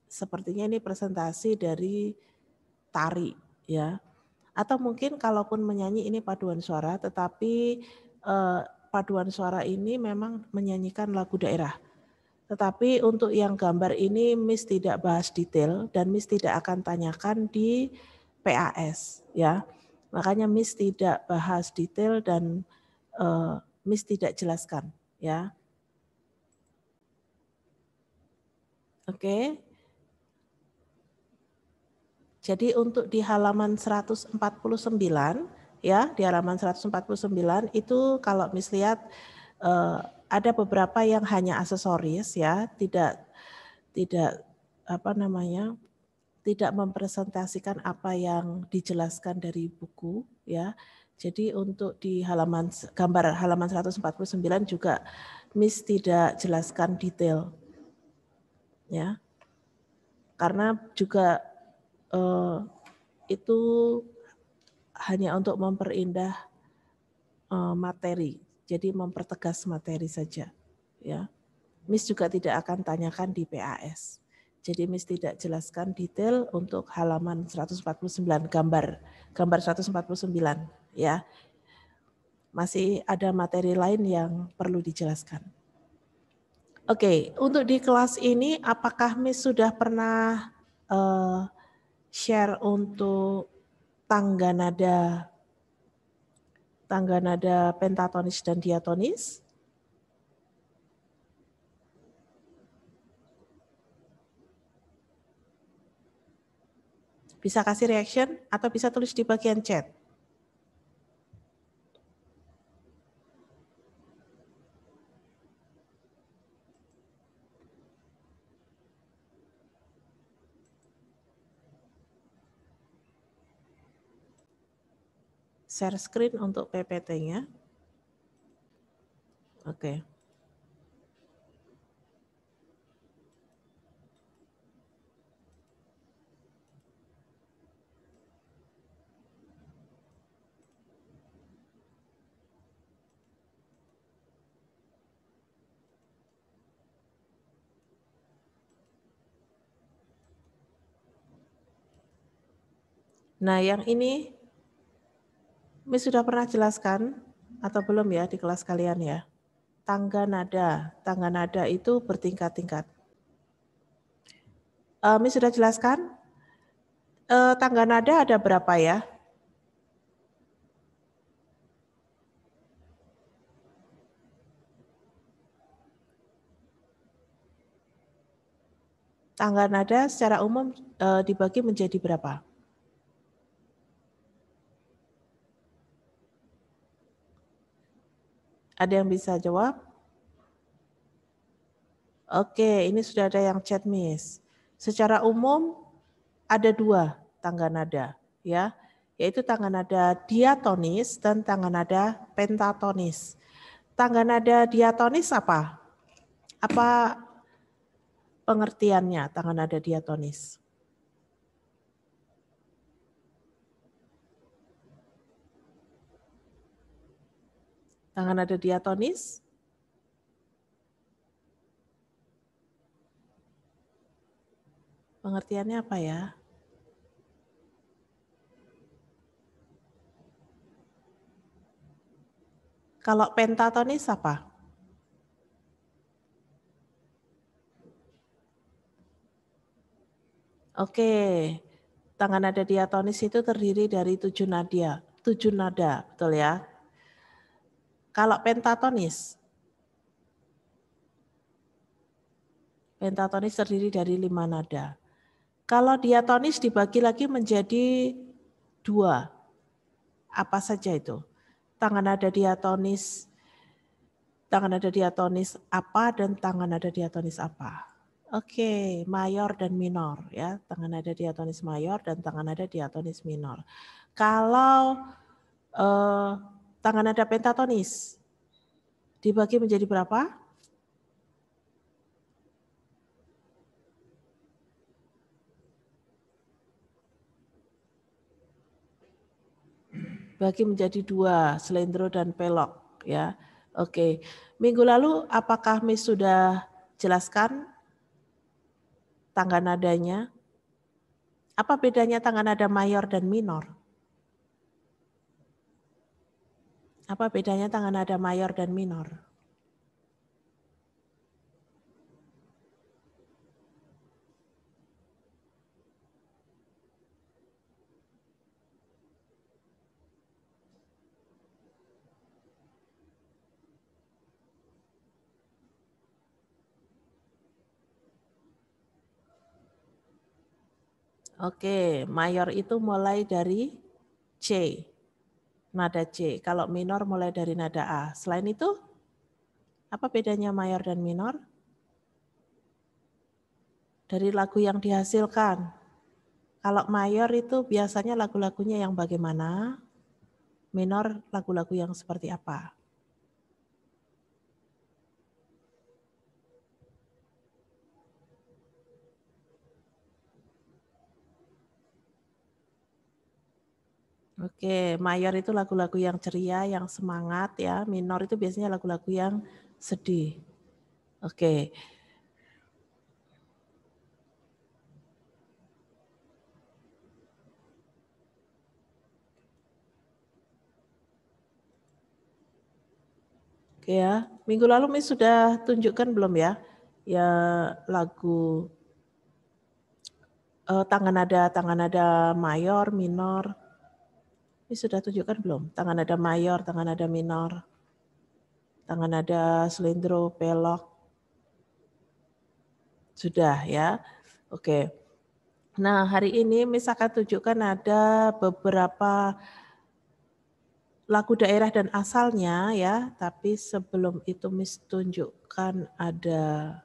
Sepertinya ini presentasi dari tari ya. Atau mungkin kalaupun menyanyi ini paduan suara tetapi eh, paduan suara ini memang menyanyikan lagu daerah. Tetapi untuk yang gambar ini Miss tidak bahas detail dan Miss tidak akan tanyakan di PAS ya. Makanya Miss tidak bahas detail dan uh, Miss tidak jelaskan, ya. Oke. Okay. Jadi untuk di halaman 149 ya, di halaman 149 itu kalau Miss lihat uh, ada beberapa yang hanya aksesoris ya, tidak tidak apa namanya? tidak mempresentasikan apa yang dijelaskan dari buku ya. Jadi untuk di halaman gambar halaman 149 juga Miss tidak jelaskan detail. Ya. Karena juga eh, itu hanya untuk memperindah eh, materi. Jadi mempertegas materi saja, ya. Miss juga tidak akan tanyakan di PAS. Jadi Miss tidak jelaskan detail untuk halaman 149 gambar, gambar 149 ya. Masih ada materi lain yang perlu dijelaskan. Oke, okay, untuk di kelas ini apakah Miss sudah pernah uh, share untuk tangga nada tangga nada pentatonis dan diatonis? Bisa kasih reaction atau bisa tulis di bagian chat. share screen untuk PPT-nya. Oke. Nah, yang ini Miss sudah pernah jelaskan atau belum ya di kelas kalian ya? Tangga nada, tangga nada itu bertingkat-tingkat. Uh, Miss sudah jelaskan? Uh, tangga nada ada berapa ya? Tangga nada secara umum uh, dibagi menjadi berapa? Ada yang bisa jawab? Oke, ini sudah ada yang chat miss. Secara umum ada dua tangga nada, ya, yaitu tangga nada diatonis dan tangga nada pentatonis. Tangga nada diatonis apa? Apa pengertiannya tangga nada diatonis? Tangan ada diatonis. Pengertiannya apa ya? Kalau pentatonis apa? Oke, tangan nada diatonis itu terdiri dari tujuh nada, tujuh nada, betul ya? Kalau pentatonis, pentatonis terdiri dari lima nada. Kalau diatonis dibagi lagi menjadi dua. Apa saja itu? Tangan nada diatonis, tangan nada diatonis apa dan tangan nada diatonis apa? Oke, okay, mayor dan minor ya. Tangan nada diatonis mayor dan tangan nada diatonis minor. Kalau uh, tangan nada pentatonis dibagi menjadi berapa? Bagi menjadi dua, selendro dan pelok. ya. Oke, minggu lalu apakah Miss sudah jelaskan tangga nadanya? Apa bedanya tangan nada mayor dan minor? Apa bedanya tangan nada mayor dan minor? Oke, mayor itu mulai dari C nada C. Kalau minor mulai dari nada A. Selain itu, apa bedanya mayor dan minor? Dari lagu yang dihasilkan. Kalau mayor itu biasanya lagu-lagunya yang bagaimana? Minor lagu-lagu yang seperti apa? Oke, mayor itu lagu-lagu yang ceria, yang semangat ya. Minor itu biasanya lagu-lagu yang sedih. Oke. Oke ya. Minggu lalu Miss sudah tunjukkan belum ya? Ya lagu uh, tangan ada, tangan ada mayor, minor. Ini sudah tunjukkan belum? Tangan ada mayor, tangan ada minor, tangan ada selindro, pelok. Sudah ya. Oke. Nah, hari ini misalkan tunjukkan ada beberapa lagu daerah dan asalnya ya, tapi sebelum itu mis tunjukkan ada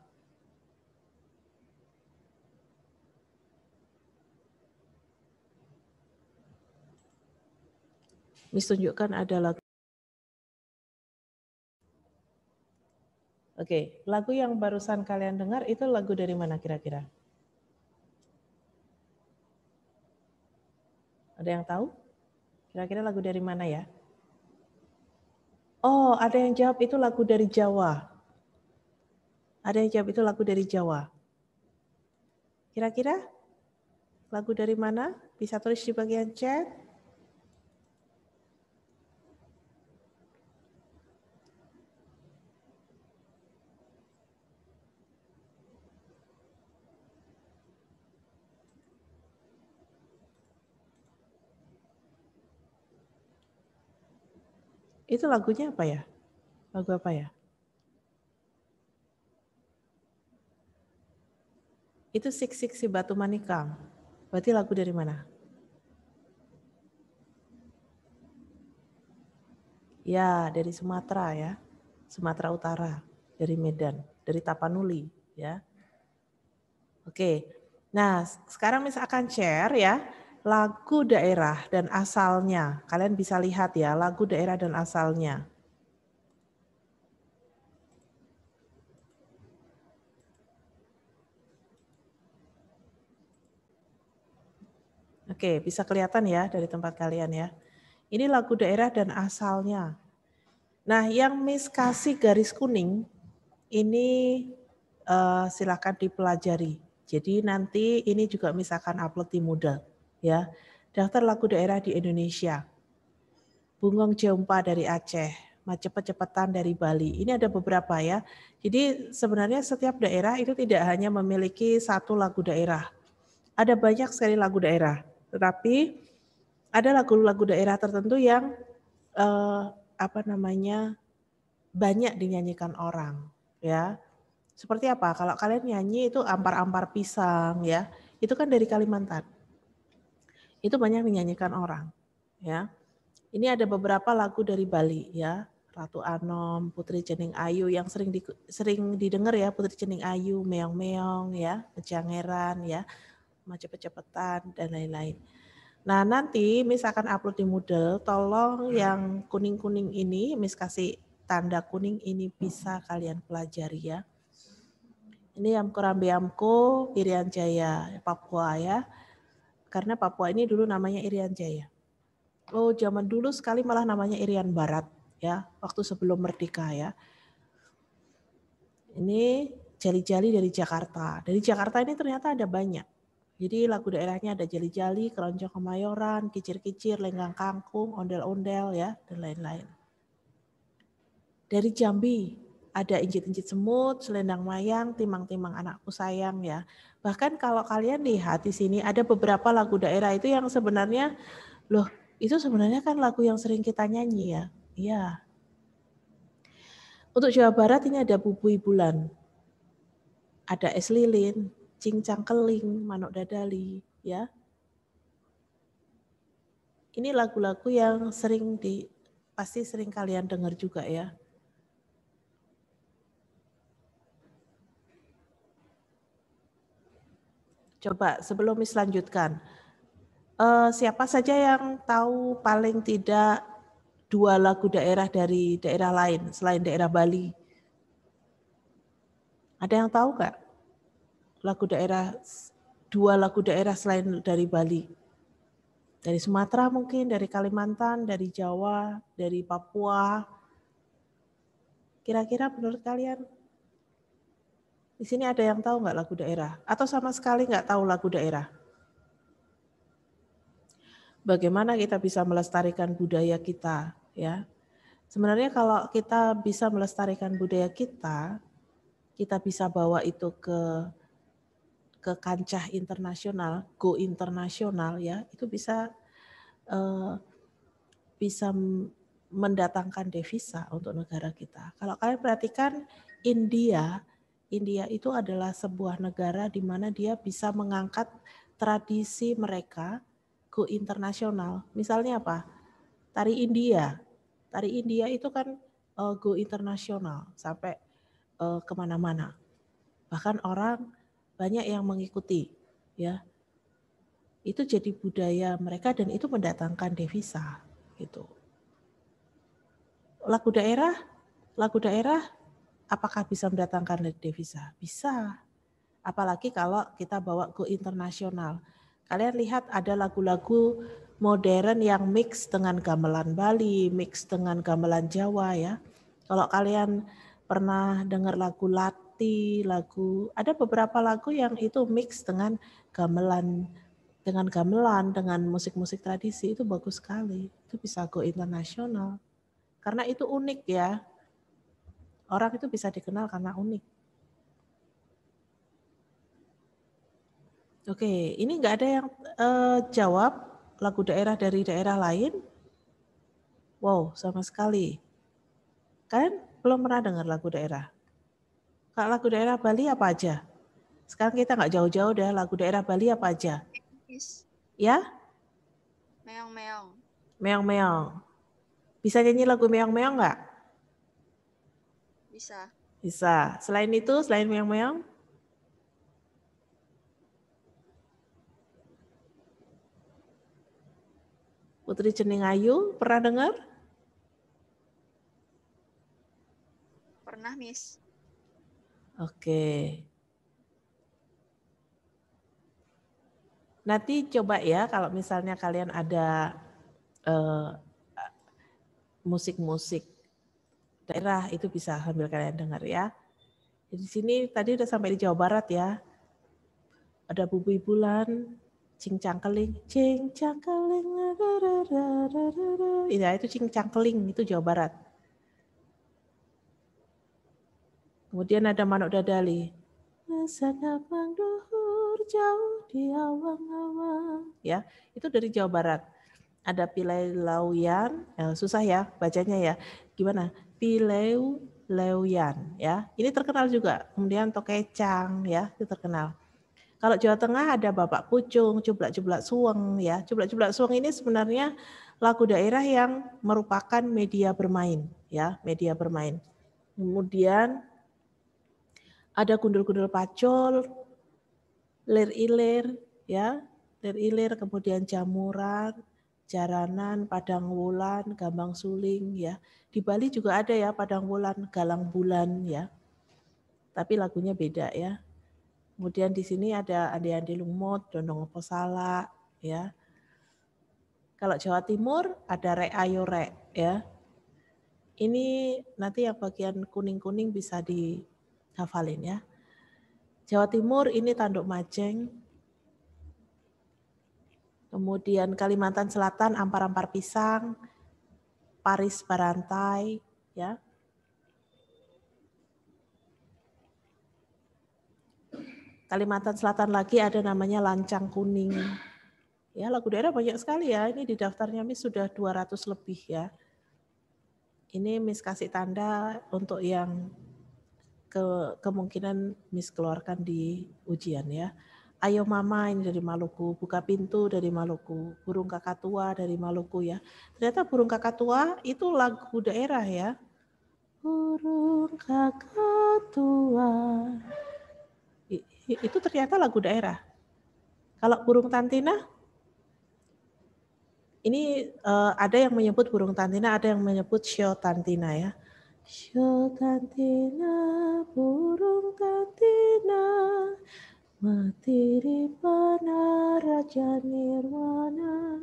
ditunjukkan ada lagu. Oke, lagu yang barusan kalian dengar itu lagu dari mana kira-kira? Ada yang tahu? Kira-kira lagu dari mana ya? Oh, ada yang jawab itu lagu dari Jawa. Ada yang jawab itu lagu dari Jawa. Kira-kira lagu dari mana? Bisa tulis di bagian chat. Itu lagunya apa ya? Lagu apa ya? Itu Sik Sik Si Batu Manikam. Berarti lagu dari mana? Ya, dari Sumatera ya. Sumatera Utara, dari Medan, dari Tapanuli ya. Oke. Nah, sekarang misalkan share ya lagu daerah dan asalnya. Kalian bisa lihat ya, lagu daerah dan asalnya. Oke, bisa kelihatan ya dari tempat kalian ya. Ini lagu daerah dan asalnya. Nah, yang Miss kasih garis kuning, ini uh, silakan dipelajari. Jadi nanti ini juga misalkan upload di Moodle ya. Daftar lagu daerah di Indonesia. Bungong Jeumpa dari Aceh, Macepet-cepetan dari Bali. Ini ada beberapa ya. Jadi sebenarnya setiap daerah itu tidak hanya memiliki satu lagu daerah. Ada banyak sekali lagu daerah, tetapi ada lagu-lagu daerah tertentu yang eh, apa namanya banyak dinyanyikan orang, ya. Seperti apa? Kalau kalian nyanyi itu ampar-ampar pisang, ya. Itu kan dari Kalimantan itu banyak dinyanyikan orang ya ini ada beberapa lagu dari Bali ya Ratu Anom Putri Jening Ayu yang sering di, sering didengar ya Putri Jening Ayu Meong Meong ya Pejangeran ya macam-macam pecepetan dan lain-lain nah nanti misalkan upload di Moodle tolong yang kuning kuning ini Miss kasih tanda kuning ini bisa kalian pelajari ya ini yang kurang Yamko Irian Jaya Papua ya karena Papua ini dulu namanya Irian Jaya. Oh, zaman dulu sekali malah namanya Irian Barat ya, waktu sebelum merdeka ya. Ini jali-jali dari Jakarta. Dari Jakarta ini ternyata ada banyak. Jadi lagu daerahnya ada jali-jali, keroncong kemayoran, kicir-kicir, lenggang kangkung, ondel-ondel ya, dan lain-lain. Dari Jambi, ada injit-injit semut, selendang mayang, timang-timang anakku sayang ya. Bahkan kalau kalian lihat di sini ada beberapa lagu daerah itu yang sebenarnya loh itu sebenarnya kan lagu yang sering kita nyanyi ya. Iya. Untuk Jawa Barat ini ada bubui bulan. Ada es lilin, cincang keling, manok dadali ya. Ini lagu-lagu yang sering di pasti sering kalian dengar juga ya. Coba sebelum Miss lanjutkan, uh, siapa saja yang tahu paling tidak dua lagu daerah dari daerah lain selain daerah Bali? Ada yang tahu nggak lagu daerah dua lagu daerah selain dari Bali? Dari Sumatera mungkin, dari Kalimantan, dari Jawa, dari Papua. Kira-kira menurut kalian di sini ada yang tahu nggak lagu daerah? Atau sama sekali nggak tahu lagu daerah? Bagaimana kita bisa melestarikan budaya kita? Ya, sebenarnya kalau kita bisa melestarikan budaya kita, kita bisa bawa itu ke ke kancah internasional, go internasional ya, itu bisa uh, bisa mendatangkan devisa untuk negara kita. Kalau kalian perhatikan India India itu adalah sebuah negara di mana dia bisa mengangkat tradisi mereka ke internasional. Misalnya apa? Tari India. Tari India itu kan uh, go internasional sampai uh, kemana-mana. Bahkan orang banyak yang mengikuti, ya. Itu jadi budaya mereka dan itu mendatangkan devisa, gitu. Lagu daerah, lagu daerah apakah bisa mendatangkan devisa? Bisa. Apalagi kalau kita bawa ke internasional. Kalian lihat ada lagu-lagu modern yang mix dengan gamelan Bali, mix dengan gamelan Jawa ya. Kalau kalian pernah dengar lagu Lati, lagu ada beberapa lagu yang itu mix dengan gamelan dengan gamelan, dengan musik-musik tradisi itu bagus sekali. Itu bisa go internasional. Karena itu unik ya, Orang itu bisa dikenal karena unik. Oke, ini nggak ada yang uh, jawab lagu daerah dari daerah lain. Wow, sama sekali. kan belum pernah dengar lagu daerah? Kak, lagu daerah Bali apa aja? Sekarang kita nggak jauh-jauh deh, lagu daerah Bali apa aja? Ya? Meong-meong. Meong-meong. Bisa nyanyi lagu meong-meong nggak? -meong bisa. Bisa. Selain itu, selain moyang-moyang? Putri Ceningayu, pernah dengar? Pernah, Miss. Oke. Nanti coba ya kalau misalnya kalian ada eh, musik-musik uh, musik -musik daerah itu bisa sambil kalian dengar ya. Di sini tadi udah sampai di Jawa Barat ya. Ada bubu bulan, cing cangkeling, cing cangkeling, ya, itu cing cangkeling itu Jawa Barat. Kemudian ada manuk dadali. jauh di awang-awang. Ya, itu dari Jawa Barat. Ada pilai lauyan, eh, susah ya bacanya ya. Gimana? Pileu Leuyan ya. Ini terkenal juga. Kemudian Tokecang ya, itu terkenal. Kalau Jawa Tengah ada Bapak Pucung, Cublak-Cublak Suweng ya. Cublak-Cublak Suweng ini sebenarnya lagu daerah yang merupakan media bermain ya, media bermain. Kemudian ada gundul-gundul pacul, lir-ilir ya, lir-ilir kemudian jamuran, Jaranan, Padang Wulan, Gambang Suling ya. Di Bali juga ada ya Padang Wulan, Galang Bulan ya. Tapi lagunya beda ya. Kemudian di sini ada Andi Andi Lumut, Dondong Posala ya. Kalau Jawa Timur ada Rek Ayo Rek ya. Ini nanti yang bagian kuning-kuning bisa dihafalin ya. Jawa Timur ini Tanduk Majeng, kemudian Kalimantan Selatan ampar-ampar pisang, Paris barantai, ya. Kalimantan Selatan lagi ada namanya lancang kuning. Ya, lagu daerah banyak sekali ya. Ini di daftarnya Miss sudah 200 lebih ya. Ini Miss kasih tanda untuk yang ke, kemungkinan Miss keluarkan di ujian ya. Ayo mama ini dari Maluku, buka pintu dari Maluku, burung kakatua dari Maluku ya. Ternyata burung kakatua itu lagu daerah ya. Burung kakatua. Itu ternyata lagu daerah. Kalau burung tantina, ini eh, ada yang menyebut burung tantina, ada yang menyebut show tantina ya. Show tantina, burung tantina, Matiripana Raja Nirwana.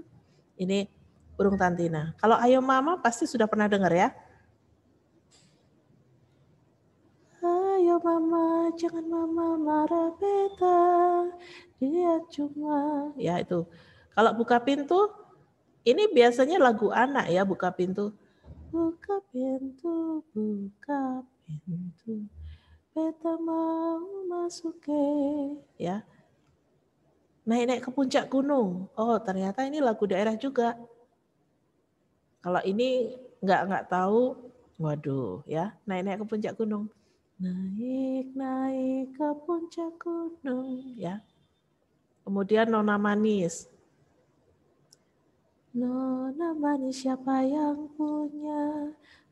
Ini burung tantina. Kalau ayo mama pasti sudah pernah dengar ya. Ayo mama, jangan mama marah beta. Dia cuma, ya itu. Kalau buka pintu, ini biasanya lagu anak ya buka pintu. Buka pintu, buka pintu beta mau masuk ke ya naik-naik ke puncak gunung oh ternyata ini lagu daerah juga kalau ini nggak nggak tahu waduh ya naik-naik ke puncak gunung naik naik ke puncak gunung ya kemudian nona manis nona manis siapa yang punya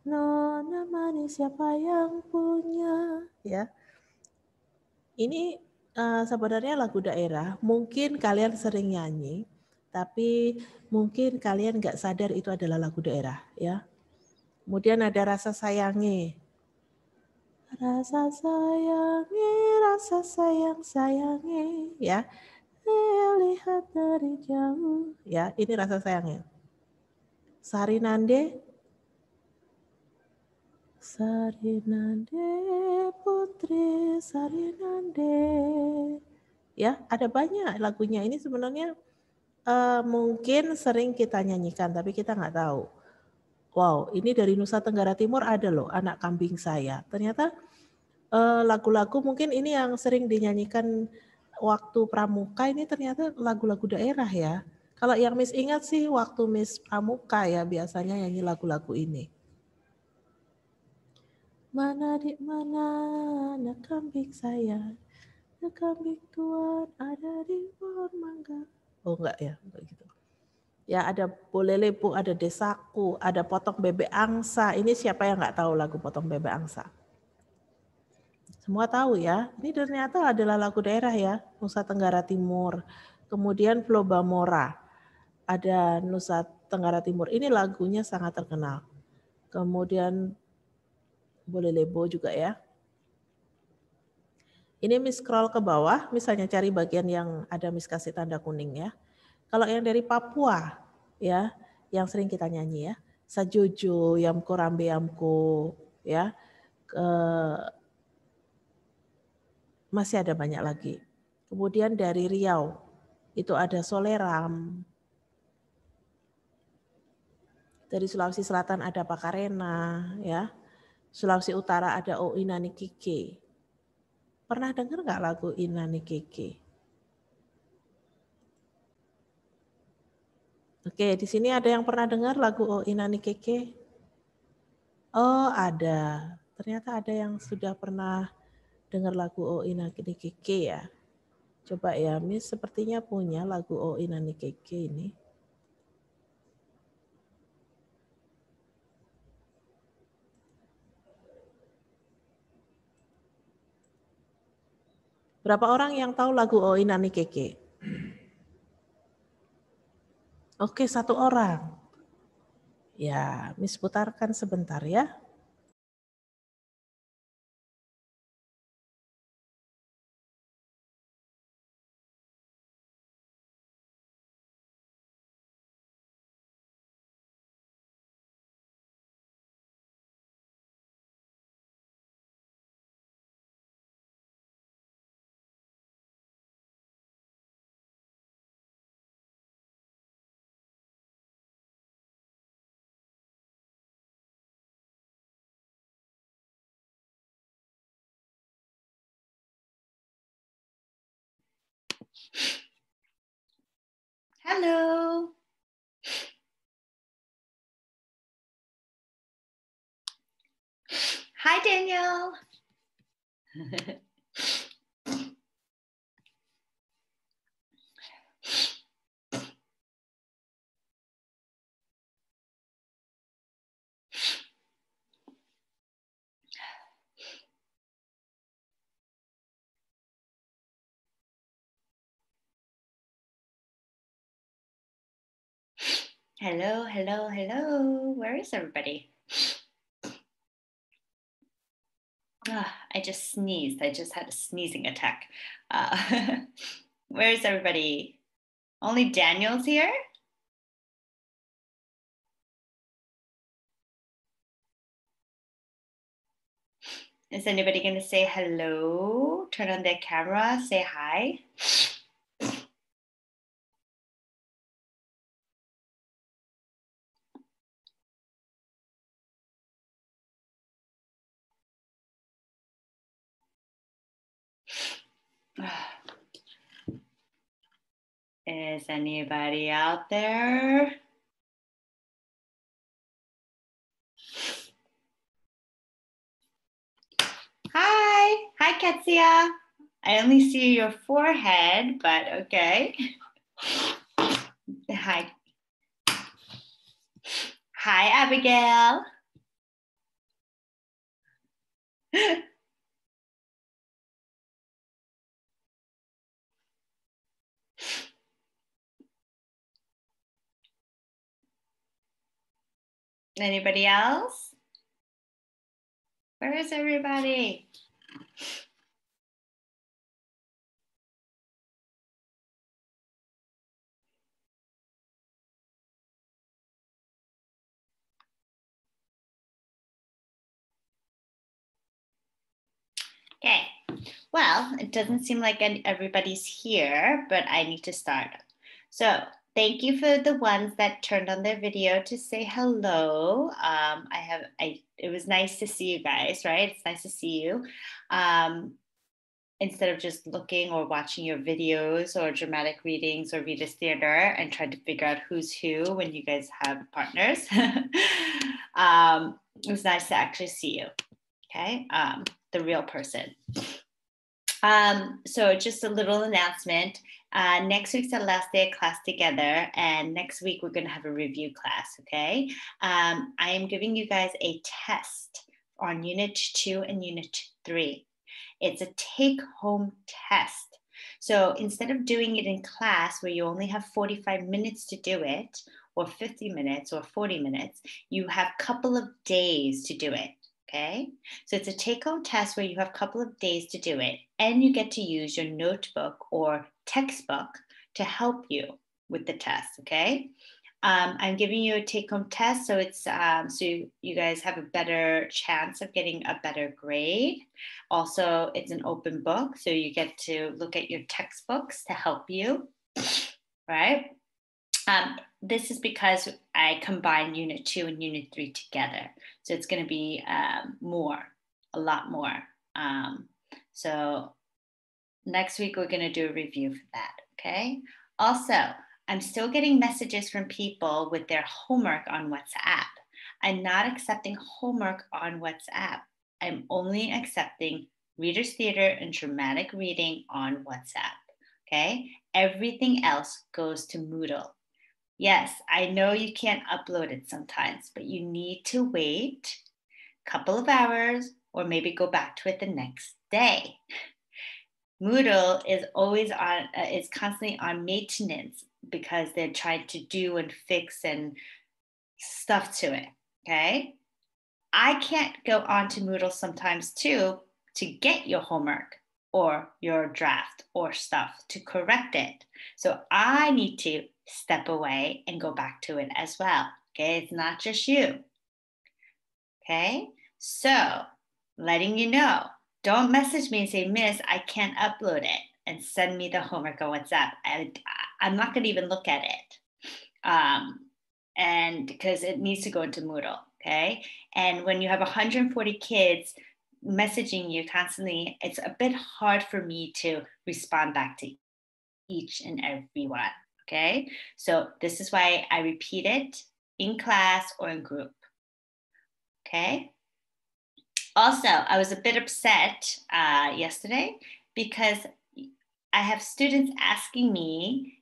Nona manis siapa yang punya ya. Ini uh, sebenarnya lagu daerah, mungkin kalian sering nyanyi tapi mungkin kalian nggak sadar itu adalah lagu daerah ya. Kemudian ada rasa sayangi. Rasa sayangi, rasa sayang sayangi ya. Eh, lihat dari jauh ya, ini rasa sayangnya. Sari Nande Sarinande Putri Sarinande. Ya, ada banyak lagunya ini sebenarnya uh, mungkin sering kita nyanyikan tapi kita nggak tahu. Wow, ini dari Nusa Tenggara Timur ada loh anak kambing saya. Ternyata lagu eh, lagu-lagu mungkin ini yang sering dinyanyikan waktu pramuka ini ternyata lagu-lagu daerah ya. Kalau yang Miss ingat sih waktu Miss pramuka ya biasanya nyanyi lagu-lagu ini. Mana di mana anak kambing saya? Anak kambing tuan ada di pohon mangga. Oh enggak ya, enggak gitu. Ya ada boleh ada desaku, ada potong bebek angsa. Ini siapa yang nggak tahu lagu potong bebek angsa? Semua tahu ya. Ini ternyata adalah lagu daerah ya, Nusa Tenggara Timur. Kemudian Pulau Mora. Ada Nusa Tenggara Timur. Ini lagunya sangat terkenal. Kemudian boleh lebo juga ya. Ini Miss scroll ke bawah, misalnya cari bagian yang ada Miss kasih tanda kuning ya. Kalau yang dari Papua ya, yang sering kita nyanyi ya. Sajojo, Yamko Rambe Yamko ya. Ke, masih ada banyak lagi. Kemudian dari Riau, itu ada Soleram. Dari Sulawesi Selatan ada Pakarena, ya. Sulawesi Utara ada O Inani Kike. Pernah dengar nggak lagu Inani Kike? Oke, di sini ada yang pernah dengar lagu O Inani Keke? Oh, ada. Ternyata ada yang sudah pernah dengar lagu O Inani Keke ya. Coba ya, Miss sepertinya punya lagu O Inani Keke ini. Berapa orang yang tahu lagu Oh Inani Keke? Oke, satu orang. Ya, Miss putarkan sebentar ya. Hello. Hi, Daniel. Hello, hello, hello. Where is everybody? Oh, I just sneezed. I just had a sneezing attack. Uh, where is everybody? Only Daniel's here? Is anybody going to say hello? Turn on their camera, say hi. Is anybody out there? Hi, hi, Katsia. I only see your forehead, but okay. Hi. Hi, Abigail. Anybody else? Where is everybody? Okay, well, it doesn't seem like everybody's here, but I need to start. So thank you for the ones that turned on their video to say hello. Um, I have, I, it was nice to see you guys, right? It's nice to see you. Um, instead of just looking or watching your videos or dramatic readings or readers theater and trying to figure out who's who when you guys have partners. um, it was nice to actually see you, okay? Um, the real person. Um, so just a little announcement. Uh, next week's our last day of class together, and next week we're going to have a review class. Okay, um, I am giving you guys a test on Unit Two and Unit Three. It's a take-home test. So instead of doing it in class where you only have 45 minutes to do it, or 50 minutes, or 40 minutes, you have a couple of days to do it. Okay, so it's a take home test where you have a couple of days to do it, and you get to use your notebook or textbook to help you with the test. Okay, um, I'm giving you a take home test so it's um, so you, you guys have a better chance of getting a better grade. Also, it's an open book, so you get to look at your textbooks to help you, right? Um, this is because I combine unit two and unit three together. So it's going to be um, more, a lot more. Um, so next week, we're going to do a review for that. Okay. Also, I'm still getting messages from people with their homework on WhatsApp. I'm not accepting homework on WhatsApp. I'm only accepting Reader's Theater and dramatic reading on WhatsApp. Okay. Everything else goes to Moodle. Yes, I know you can't upload it sometimes, but you need to wait a couple of hours or maybe go back to it the next day. Moodle is always on, uh, is constantly on maintenance because they're trying to do and fix and stuff to it. Okay. I can't go on to Moodle sometimes too to get your homework or your draft or stuff to correct it. So I need to step away and go back to it as well. Okay, it's not just you. Okay, so letting you know, don't message me and say, Miss, I can't upload it and send me the homework on WhatsApp. I, I'm not going to even look at it. Um, and because it needs to go into Moodle. Okay, and when you have 140 kids, messaging you constantly, it's a bit hard for me to respond back to each and every one. Okay, so this is why I repeat it in class or in group. Okay. Also, I was a bit upset uh, yesterday because I have students asking me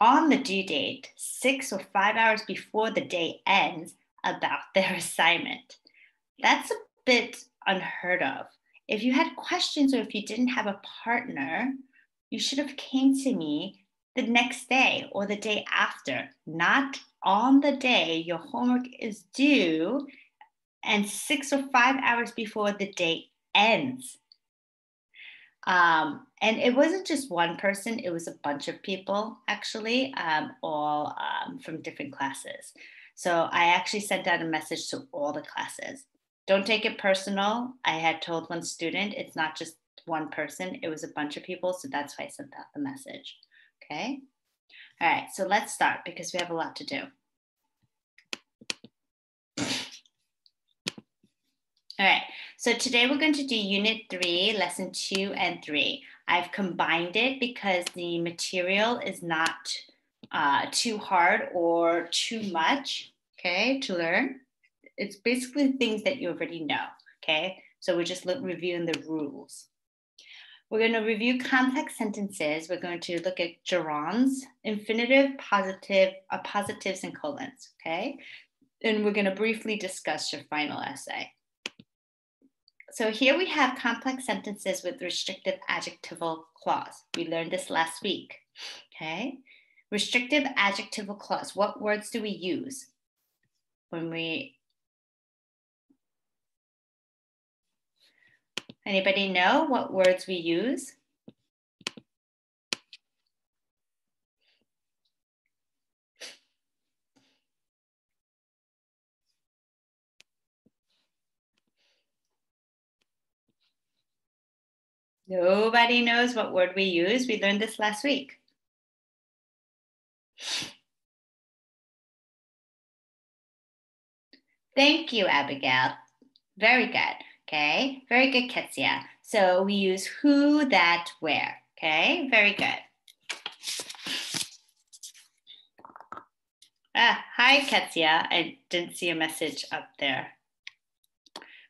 on the due date, six or five hours before the day ends, about their assignment. That's a bit unheard of. If you had questions or if you didn't have a partner, you should have came to me the next day or the day after, not on the day your homework is due and six or five hours before the day ends. Um, and it wasn't just one person, it was a bunch of people actually, um, all um, from different classes. So I actually sent out a message to all the classes. Don't take it personal. I had told one student it's not just one person, it was a bunch of people. So that's why I sent out the message. Okay. All right, so let's start because we have a lot to do. All right, so today we're going to do unit three, lesson two and three. I've combined it because the material is not uh, too hard or too much, okay, to learn. It's basically things that you already know, okay? So we're just reviewing the rules. We're going to review complex sentences. We're going to look at gerunds, infinitive, positive, uh, positives, and colons, okay? And we're going to briefly discuss your final essay. So here we have complex sentences with restrictive adjectival clause. We learned this last week, okay? Restrictive adjectival clause, what words do we use when we Anybody know what words we use? Nobody knows what word we use. We learned this last week. Thank you, Abigail. Very good. Okay, very good, Ketsia. So we use who, that, where. Okay, very good. Ah, hi, Ketsia. I didn't see a message up there.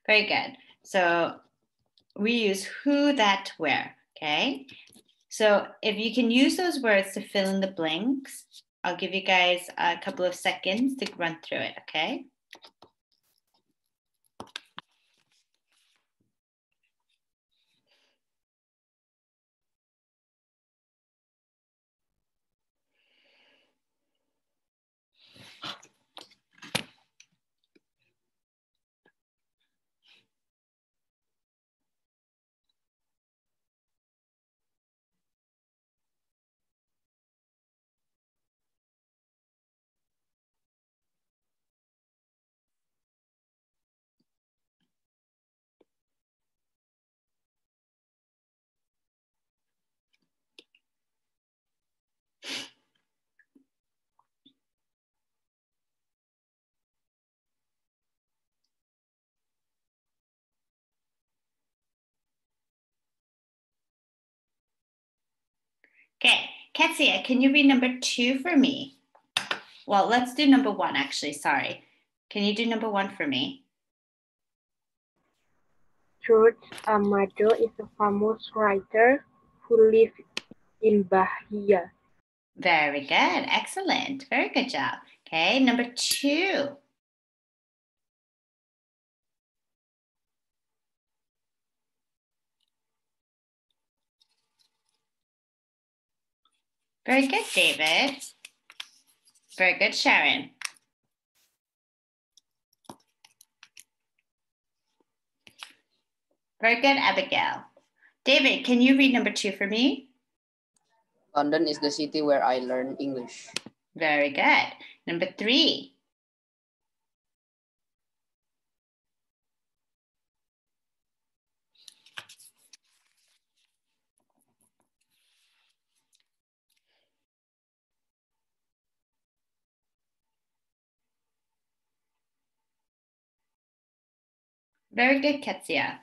Very good. So we use who, that, where. Okay, so if you can use those words to fill in the blanks, I'll give you guys a couple of seconds to run through it, okay? Ketsia, can you read number two for me? Well, let's do number one, actually. Sorry. Can you do number one for me? George Amado is a famous writer who lived in Bahia. Very good. Excellent. Very good job. Okay, number two. Very good, David. Very good, Sharon. Very good, Abigail. David, can you read number two for me? London is the city where I learned English. Very good. Number three. Very good, Katsia.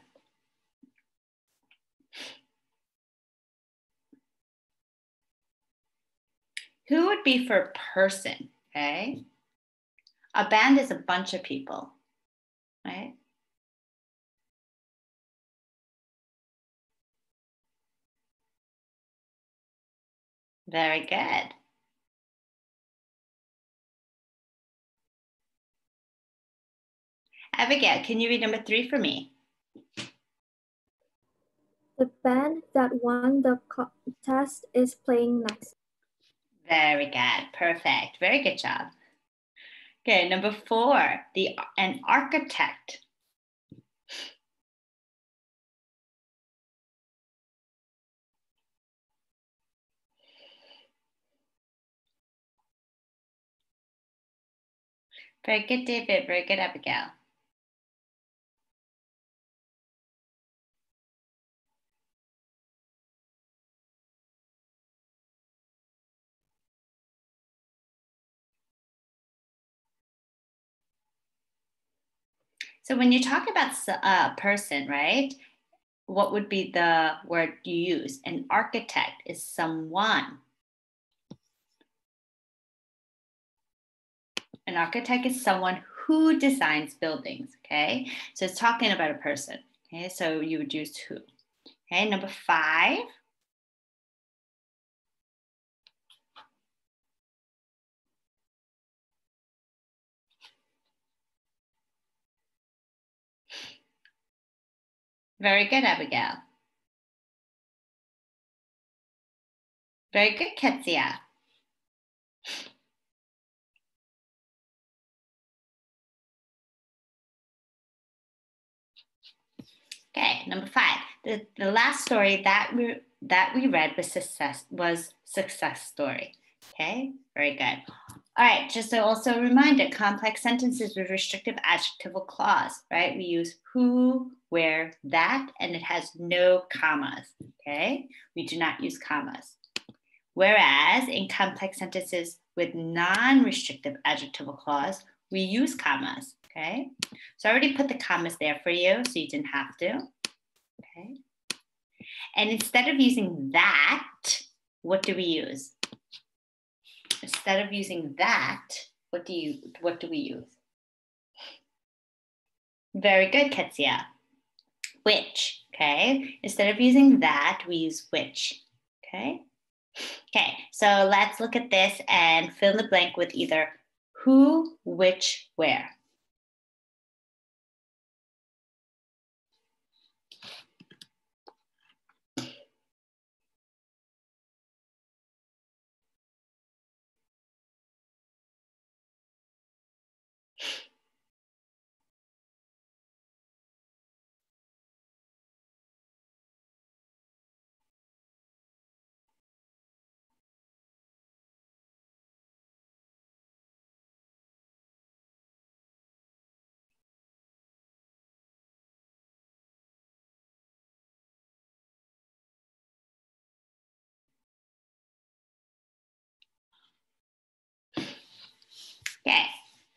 Who would be for person, okay? A band is a bunch of people, right? Very good. Abigail, can you read number three for me? The band that won the contest is playing next. Very good. Perfect. Very good job. Okay, number four, the an architect. Very good, David. Very good, Abigail. So when you talk about a person, right? What would be the word you use? An architect is someone. An architect is someone who designs buildings, okay? So it's talking about a person, okay? So you would use who. Okay, number five, Very good, Abigail. Very good, Ketsia. Okay, number five. The, the last story that we that we read was success was success story. Okay, very good. All right, just so also a reminder, complex sentences with restrictive adjectival clause, right? We use who, where, that, and it has no commas, okay? We do not use commas. Whereas in complex sentences with non-restrictive adjectival clause, we use commas, okay? So I already put the commas there for you, so you didn't have to, okay? And instead of using that, what do we use? instead of using that, what do you what do we use? Very good, Ketsia. Which, okay? Instead of using that, we use which, okay? Okay, so let's look at this and fill in the blank with either who, which, where.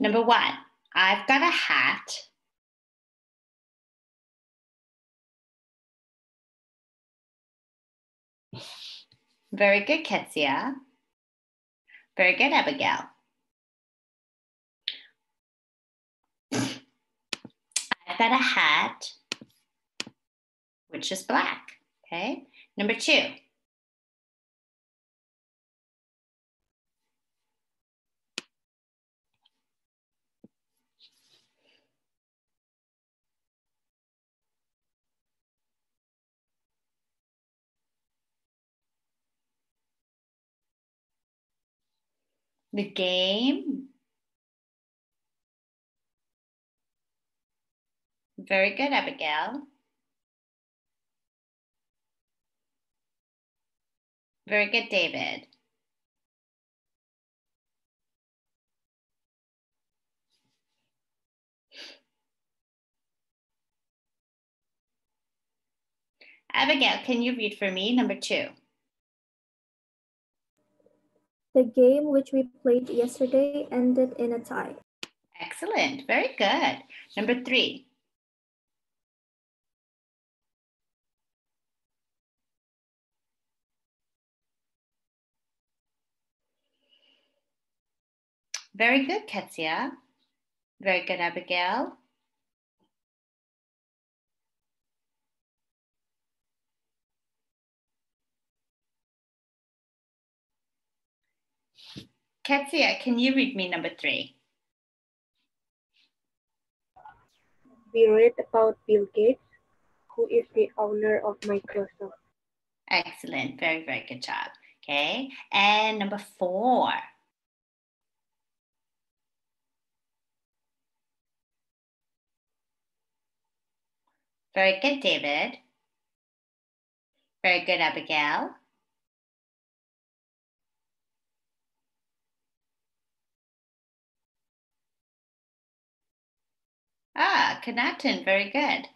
Number one, I've got a hat. Very good, Ketsia. Very good, Abigail. I've got a hat, which is black, okay? Number two, the game. Very good, Abigail. Very good, David. Abigail, can you read for me number two? The game which we played yesterday ended in a tie. Excellent. Very good. Number three. Very good, Ketia. Very good, Abigail. Katia, can you read me number three? We read about Bill Gates, who is the owner of Microsoft. Excellent, very, very good job. Okay, and number four. Very good, David. Very good, Abigail. Ah, connecting. very good.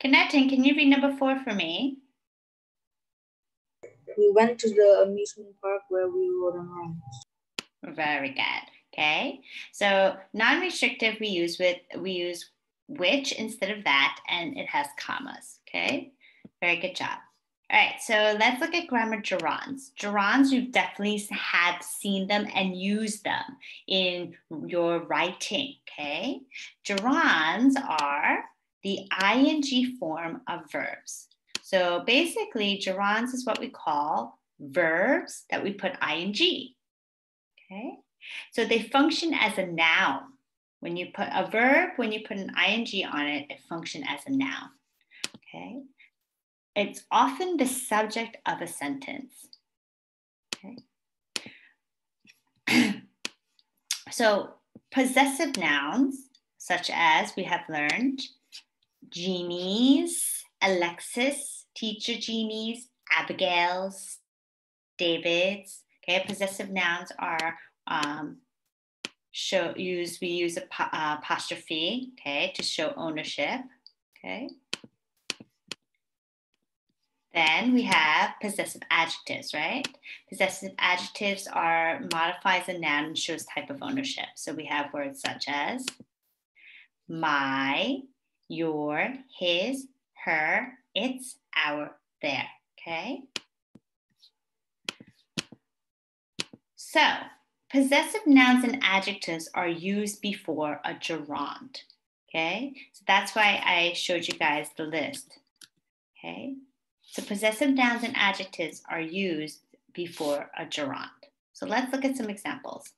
Connecting. can you read number four for me? We went to the amusement park where we rode around. Very good. Okay. So non-restrictive we use with we use which instead of that and it has commas. Okay. Very good job. All right, so let's look at grammar gerunds. Gerunds, you definitely have seen them and used them in your writing, okay? Gerunds are the ing form of verbs. So basically, gerunds is what we call verbs that we put ing, okay? So they function as a noun. When you put a verb, when you put an ing on it, it functions as a noun, okay? It's often the subject of a sentence. Okay. so possessive nouns, such as we have learned, genies, Alexis, teacher genies, Abigail's, David's. Okay, possessive nouns are um, show use we use a, uh, apostrophe okay to show ownership okay then we have possessive adjectives, right? Possessive adjectives are modifies a noun and shows type of ownership. So we have words such as my, your, his, her, its, our, their, okay? So possessive nouns and adjectives are used before a gerund, okay? So that's why I showed you guys the list, okay? So possessive nouns and adjectives are used before a gerund. So let's look at some examples.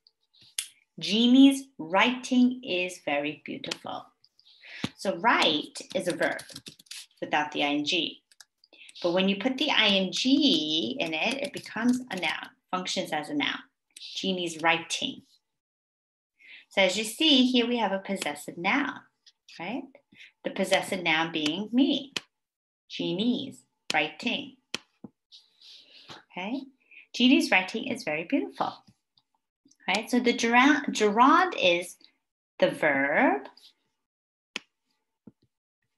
Jeannie's writing is very beautiful. So write is a verb without the ing. But when you put the ing in it, it becomes a noun, functions as a noun. Jeannie's writing. So as you see, here we have a possessive noun, right? The possessive noun being me, Jeannie's writing. Okay, Judy's writing is very beautiful. Right, so the gerund, gerund is the verb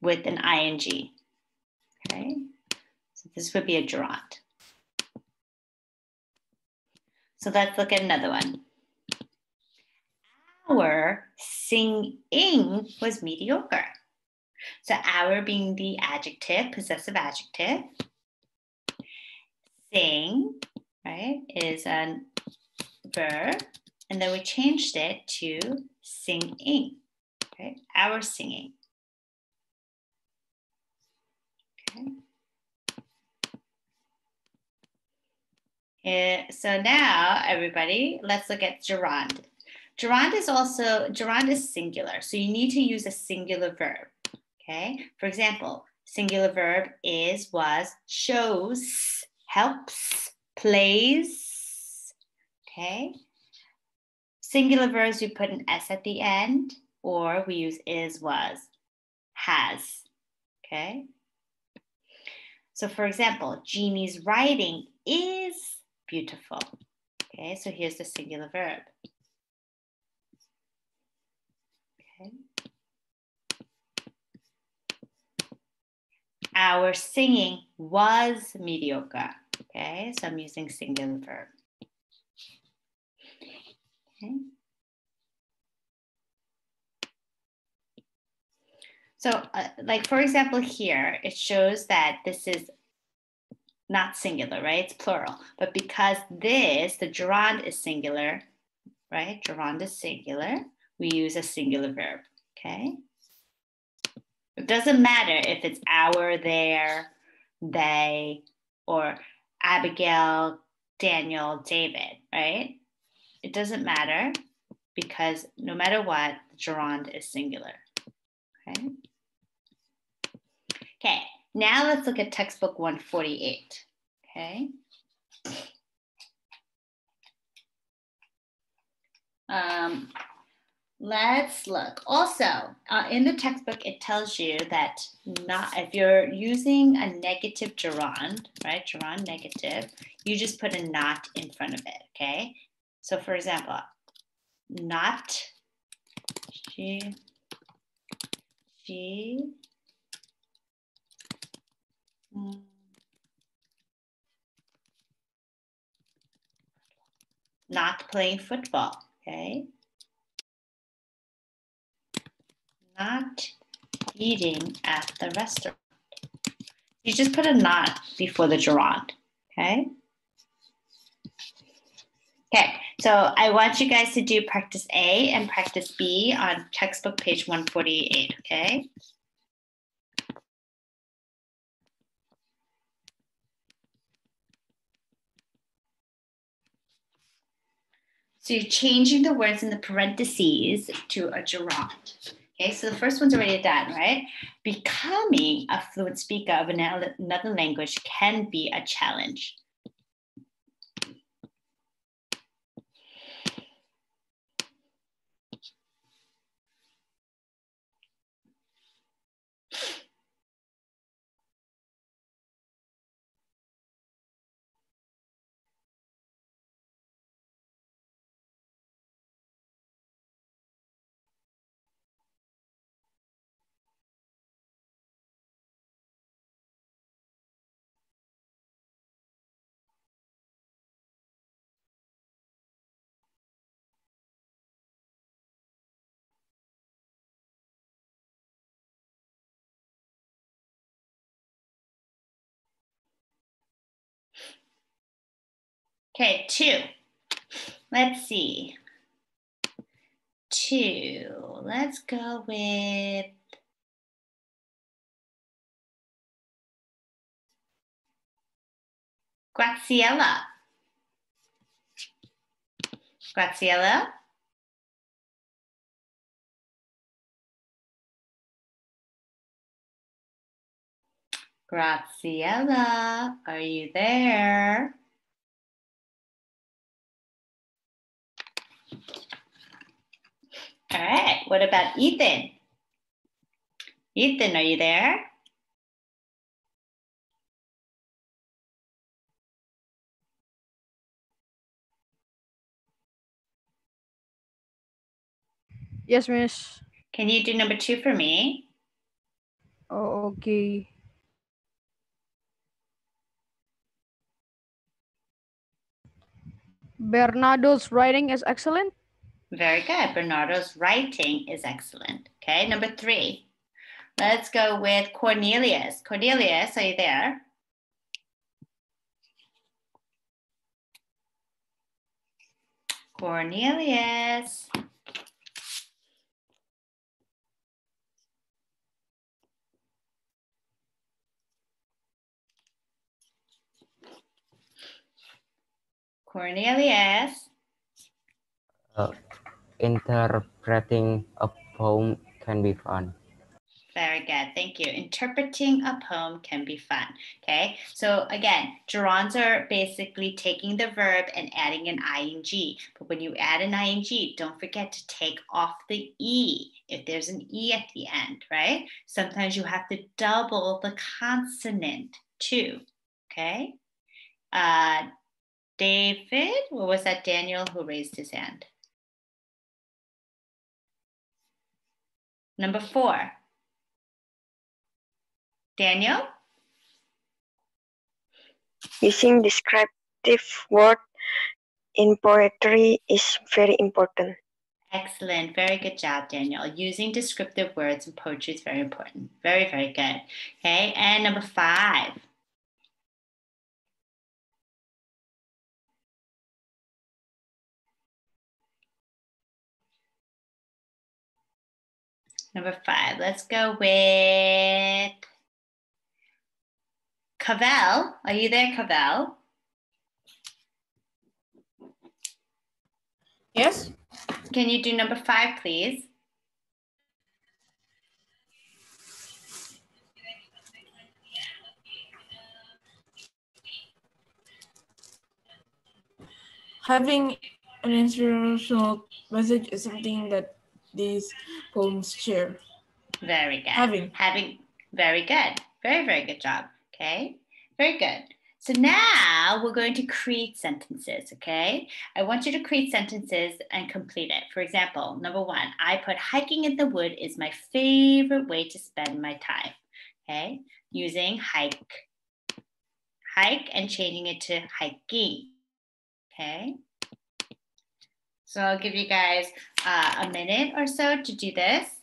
with an ing. Okay, so this would be a gerund. So let's look at another one. Our singing was mediocre. So our being the adjective, possessive adjective. Sing, right, is a verb. And then we changed it to singing, right? Our singing. Okay. Eh, so now, everybody, let's look at gerund. Gerund is also, gerund is singular. So you need to use a singular verb. Okay. For example, singular verb is, was, shows, helps, plays. Okay. Singular verbs, we put an S at the end, or we use is, was, has. Okay. So, for example, Jeannie's writing is beautiful. Okay, so here's the singular verb. our singing was mediocre. Okay, so I'm using singular verb. Okay. So uh, like for example here, it shows that this is not singular, right? It's plural. But because this, the gerund is singular, right? Gerund is singular. We use a singular verb, okay? It doesn't matter if it's our, their, they, or Abigail, Daniel, David, right? It doesn't matter because no matter what, the gerund is singular. Okay. Okay, now let's look at textbook 148. Okay. Um, Let's look. Also, uh, in the textbook, it tells you that not if you're using a negative gerund, right? Gerund negative, you just put a not in front of it, okay? So for example, not she, she, mm, not playing football, okay? not eating at the restaurant. You just put a not before the gerund, okay? Okay, so I want you guys to do practice A and practice B on textbook page 148, okay? So you're changing the words in the parentheses to a gerund. Okay, so the first one's already done, right? Becoming a fluent speaker of another language can be a challenge. Okay, two. Let's see. Two. Let's go with Graziella. Graziella? Graziella, are you there? All right, what about Ethan? Ethan, are you there? Yes, miss. Can you do number two for me? Oh, okay. Bernardo's writing is excellent. Very good. Bernardo's writing is excellent. Okay, number three. Let's go with Cornelius. Cornelius, are you there? Cornelius. Cornelius. Uh, interpreting a poem can be fun. Very good. Thank you. Interpreting a poem can be fun. Okay. So again, gerunds are basically taking the verb and adding an ing. But when you add an ing, don't forget to take off the e if there's an e at the end, right? Sometimes you have to double the consonant too. Okay. Uh, David, or was that Daniel who raised his hand? Number four. Daniel? Using descriptive word in poetry is very important. Excellent. Very good job, Daniel. Using descriptive words in poetry is very important. Very, very good. Okay. And number five. Number five, let's go with Cavell. Are you there, Cavell? Yes. Can you do number five, please? Having an inspirational message is something that these poems share. Very good. Having. Having. Very good. Very, very good job. Okay. Very good. So now we're going to create sentences, okay? I want you to create sentences and complete it. For example, number one, I put hiking in the wood is my favorite way to spend my time, okay? Using hike, hike and changing it to hiking, okay? So I'll give you guys uh, a minute or so to do this.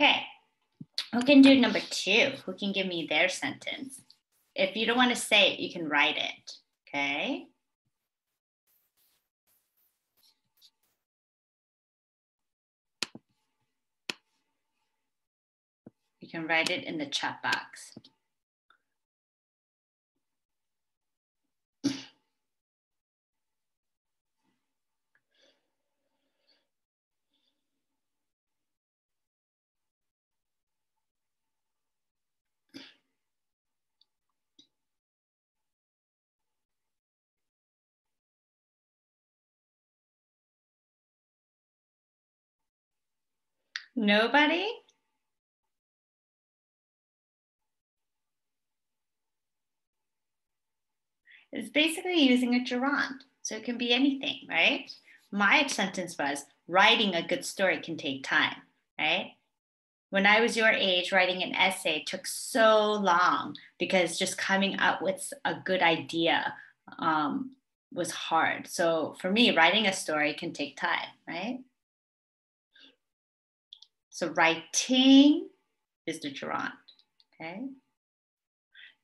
Okay, who can do number two? Who can give me their sentence? If you don't want to say it, you can write it, okay? You can write it in the chat box. Nobody? It's basically using a gerund. So it can be anything, right? My sentence was writing a good story can take time, right? When I was your age, writing an essay took so long because just coming up with a good idea um, was hard. So for me, writing a story can take time, right? So writing is the gerund. Okay.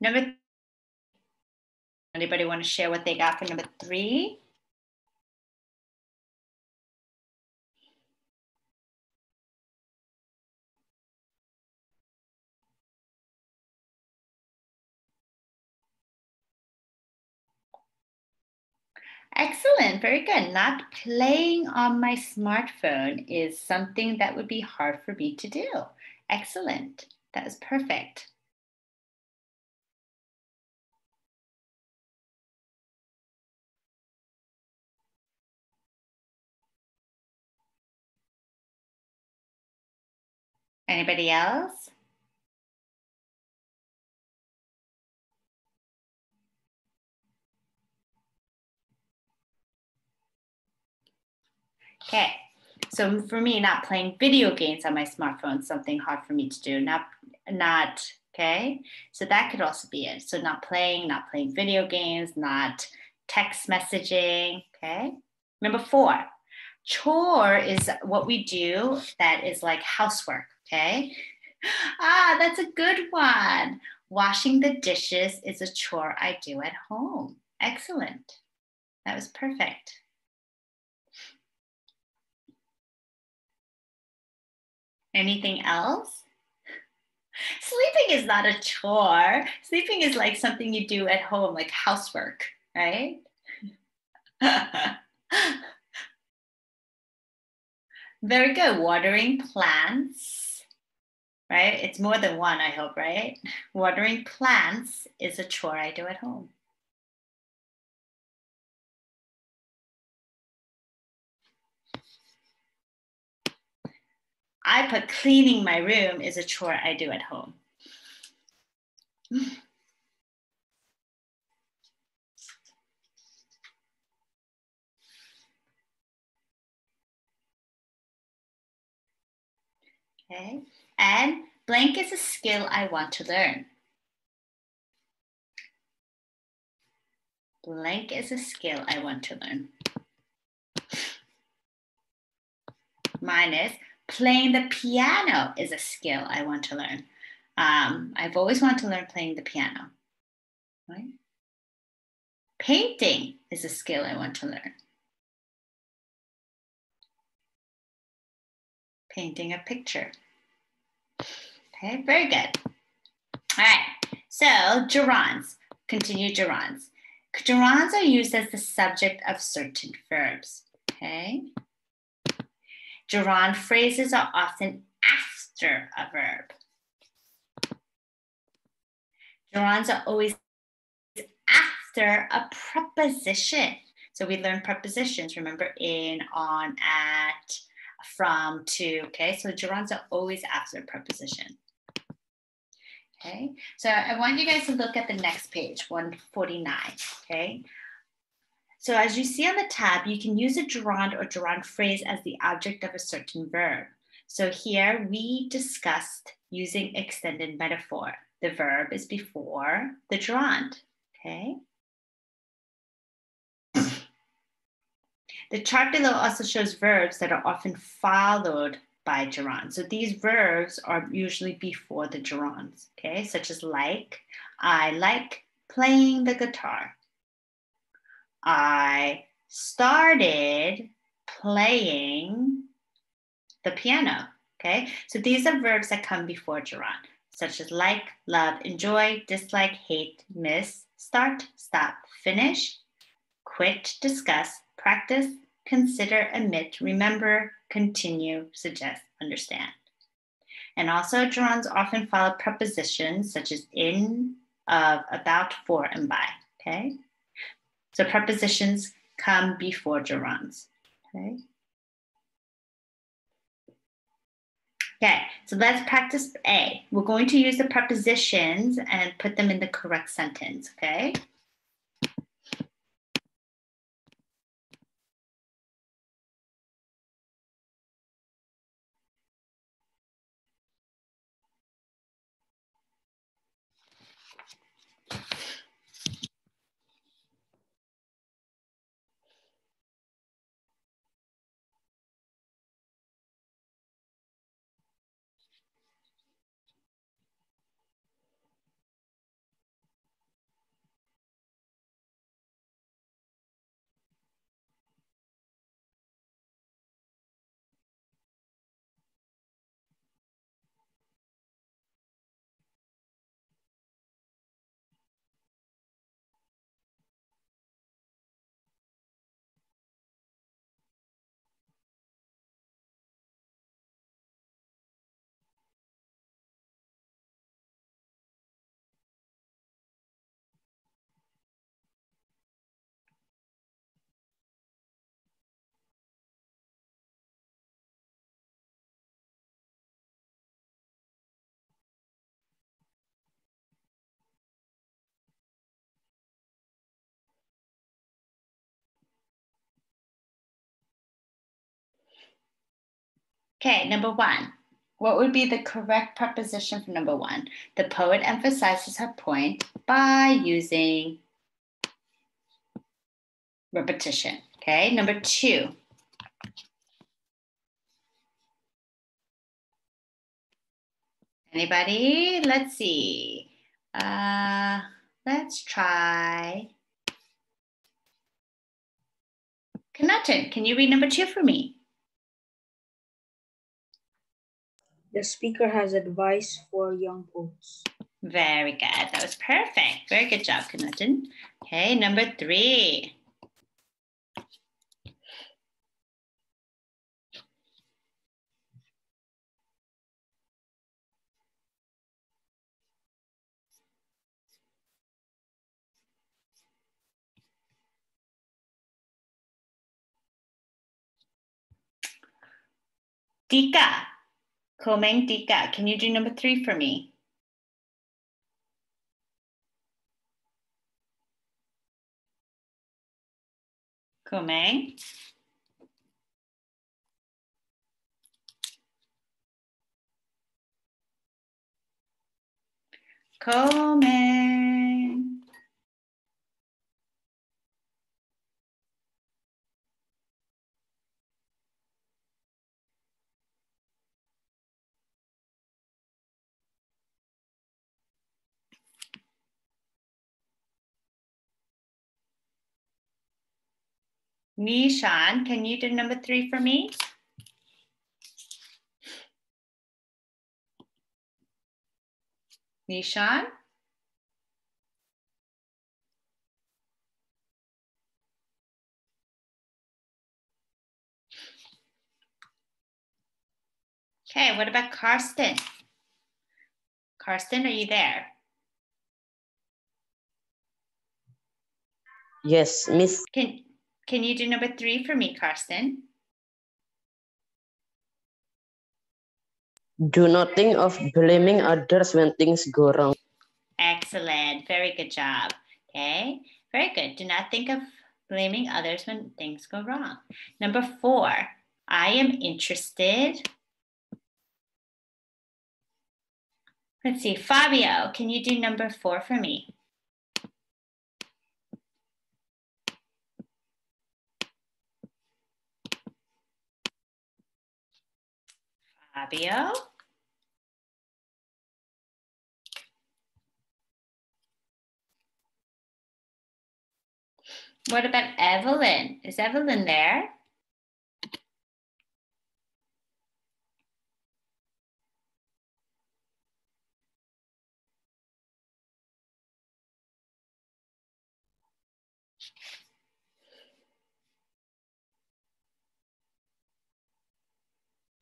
Number. Anybody want to share what they got for number three? Excellent, very good. Not playing on my smartphone is something that would be hard for me to do. Excellent, that is perfect. Anybody else? Okay. So for me, not playing video games on my smartphone something hard for me to do. Not, not, okay. So that could also be it. So not playing, not playing video games, not text messaging, okay. Number four, chore is what we do that is like housework, okay. Ah, that's a good one. Washing the dishes is a chore I do at home. Excellent. That was perfect. Anything else? Sleeping is not a chore. Sleeping is like something you do at home, like housework, right? Very good. Watering plants, right? It's more than one, I hope, right? Watering plants is a chore I do at home. I put cleaning my room is a chore I do at home. Okay, and blank is a skill I want to learn. Blank is a skill I want to learn. Mine is playing the piano is a skill I want to learn. Um, I've always wanted to learn playing the piano. Right? Painting is a skill I want to learn. Painting a picture. Okay, very good. All right, so gerunds, continue gerunds. Gerunds are used as the subject of certain verbs, okay? Gerund phrases are often after a verb. Gerunds are always after a preposition. So we learn prepositions, remember, in, on, at, from, to, okay? So gerunds are always after a preposition. Okay, so I want you guys to look at the next page, 149, okay? So as you see on the tab, you can use a gerund or gerund phrase as the object of a certain verb. So here we discussed using extended metaphor. The verb is before the gerund, okay? The chart below also shows verbs that are often followed by gerunds. So these verbs are usually before the gerunds, okay? Such as like, I like playing the guitar. I started playing the piano. Okay, so these are verbs that come before gerund, such as like, love, enjoy, dislike, hate, miss, start, stop, finish, quit, discuss, practice, consider, admit, remember, continue, suggest, understand. And also, gerunds often follow prepositions such as in, of, about, for, and by. Okay. So prepositions come before gerunds, okay? Okay, so let's practice A. We're going to use the prepositions and put them in the correct sentence, okay? Okay, number one. What would be the correct preposition for number one? The poet emphasizes her point by using repetition. Okay, number two. Anybody? Let's see. Uh, let's try. Kenaton, can you read number two for me? The speaker has advice for young poets. Very good. That was perfect. Very good job, Kanutin. Okay, number three. Dika. Komeng Dika, can you do number three for me? Komeng? Komeng. Nishan, can you do number three for me? Nishan? Okay, what about Karsten? Karsten, are you there? Yes, Miss. Can, can you do number three for me, Karsten? Do not think of blaming others when things go wrong. Excellent. Very good job. Okay. Very good. Do not think of blaming others when things go wrong. Number four, I am interested. Let's see, Fabio, can you do number four for me? Fabio. What about Evelyn? Is Evelyn there?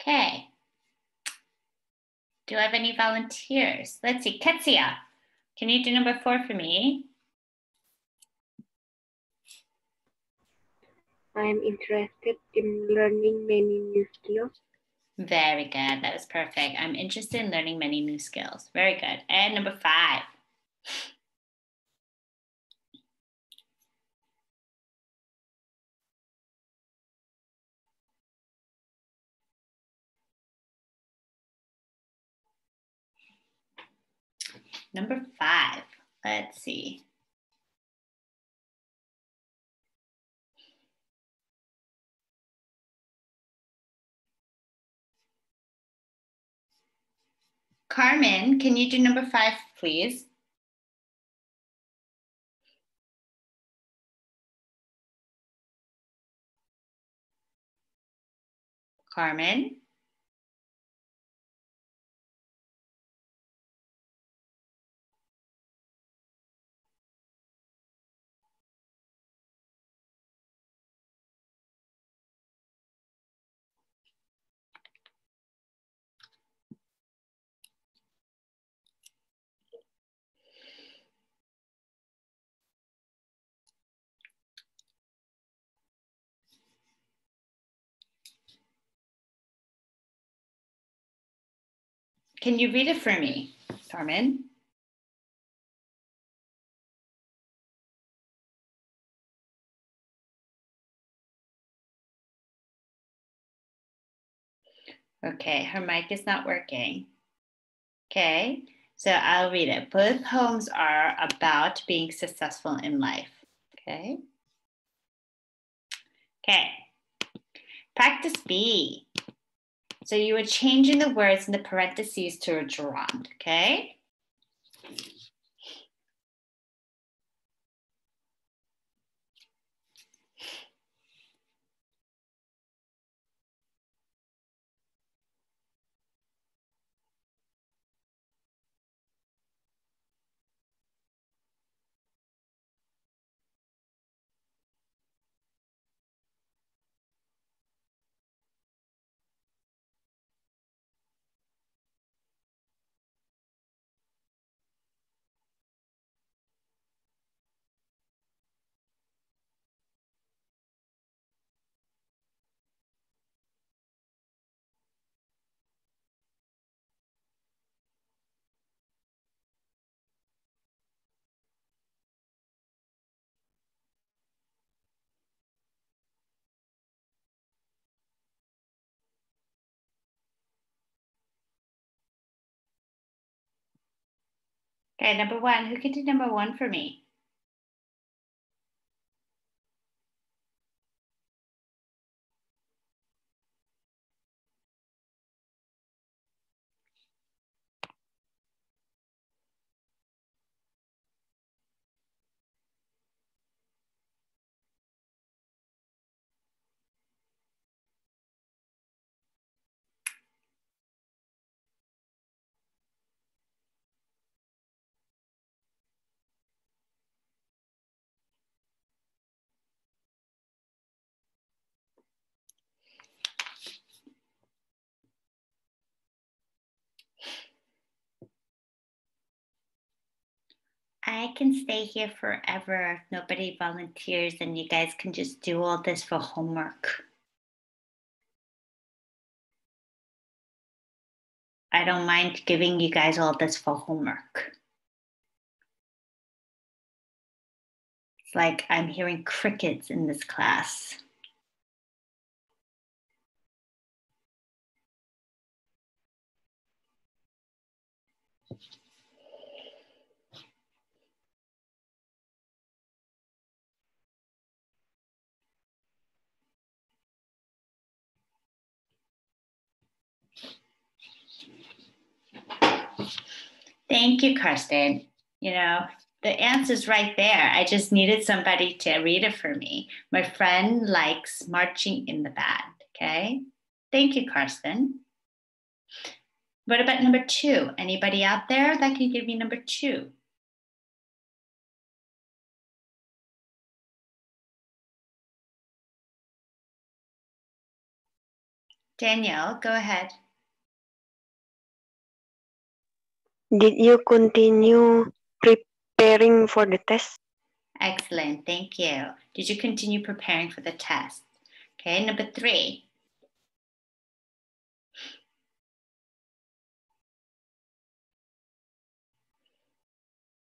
Okay. Do I have any volunteers? Let's see, Ketsia, can you do number four for me? I'm interested in learning many new skills. Very good, that was perfect. I'm interested in learning many new skills. Very good, and number five. Number five, let's see. Carmen, can you do number five, please? Carmen? Can you read it for me, Carmen? Okay, her mic is not working. Okay, so I'll read it. Both poems are about being successful in life. Okay. Okay. Practice B. So you are changing the words in the parentheses to a gerund, okay? Okay, number one. Who can do number one for me? I can stay here forever if nobody volunteers and you guys can just do all this for homework. I don't mind giving you guys all this for homework. It's like I'm hearing crickets in this class. Thank you, Karsten. You know, the answer's right there. I just needed somebody to read it for me. My friend likes marching in the band. Okay. Thank you, Karsten. What about number two? Anybody out there that can give me number two? Danielle, go ahead. Did you continue preparing for the test? Excellent, thank you. Did you continue preparing for the test? Okay, number three.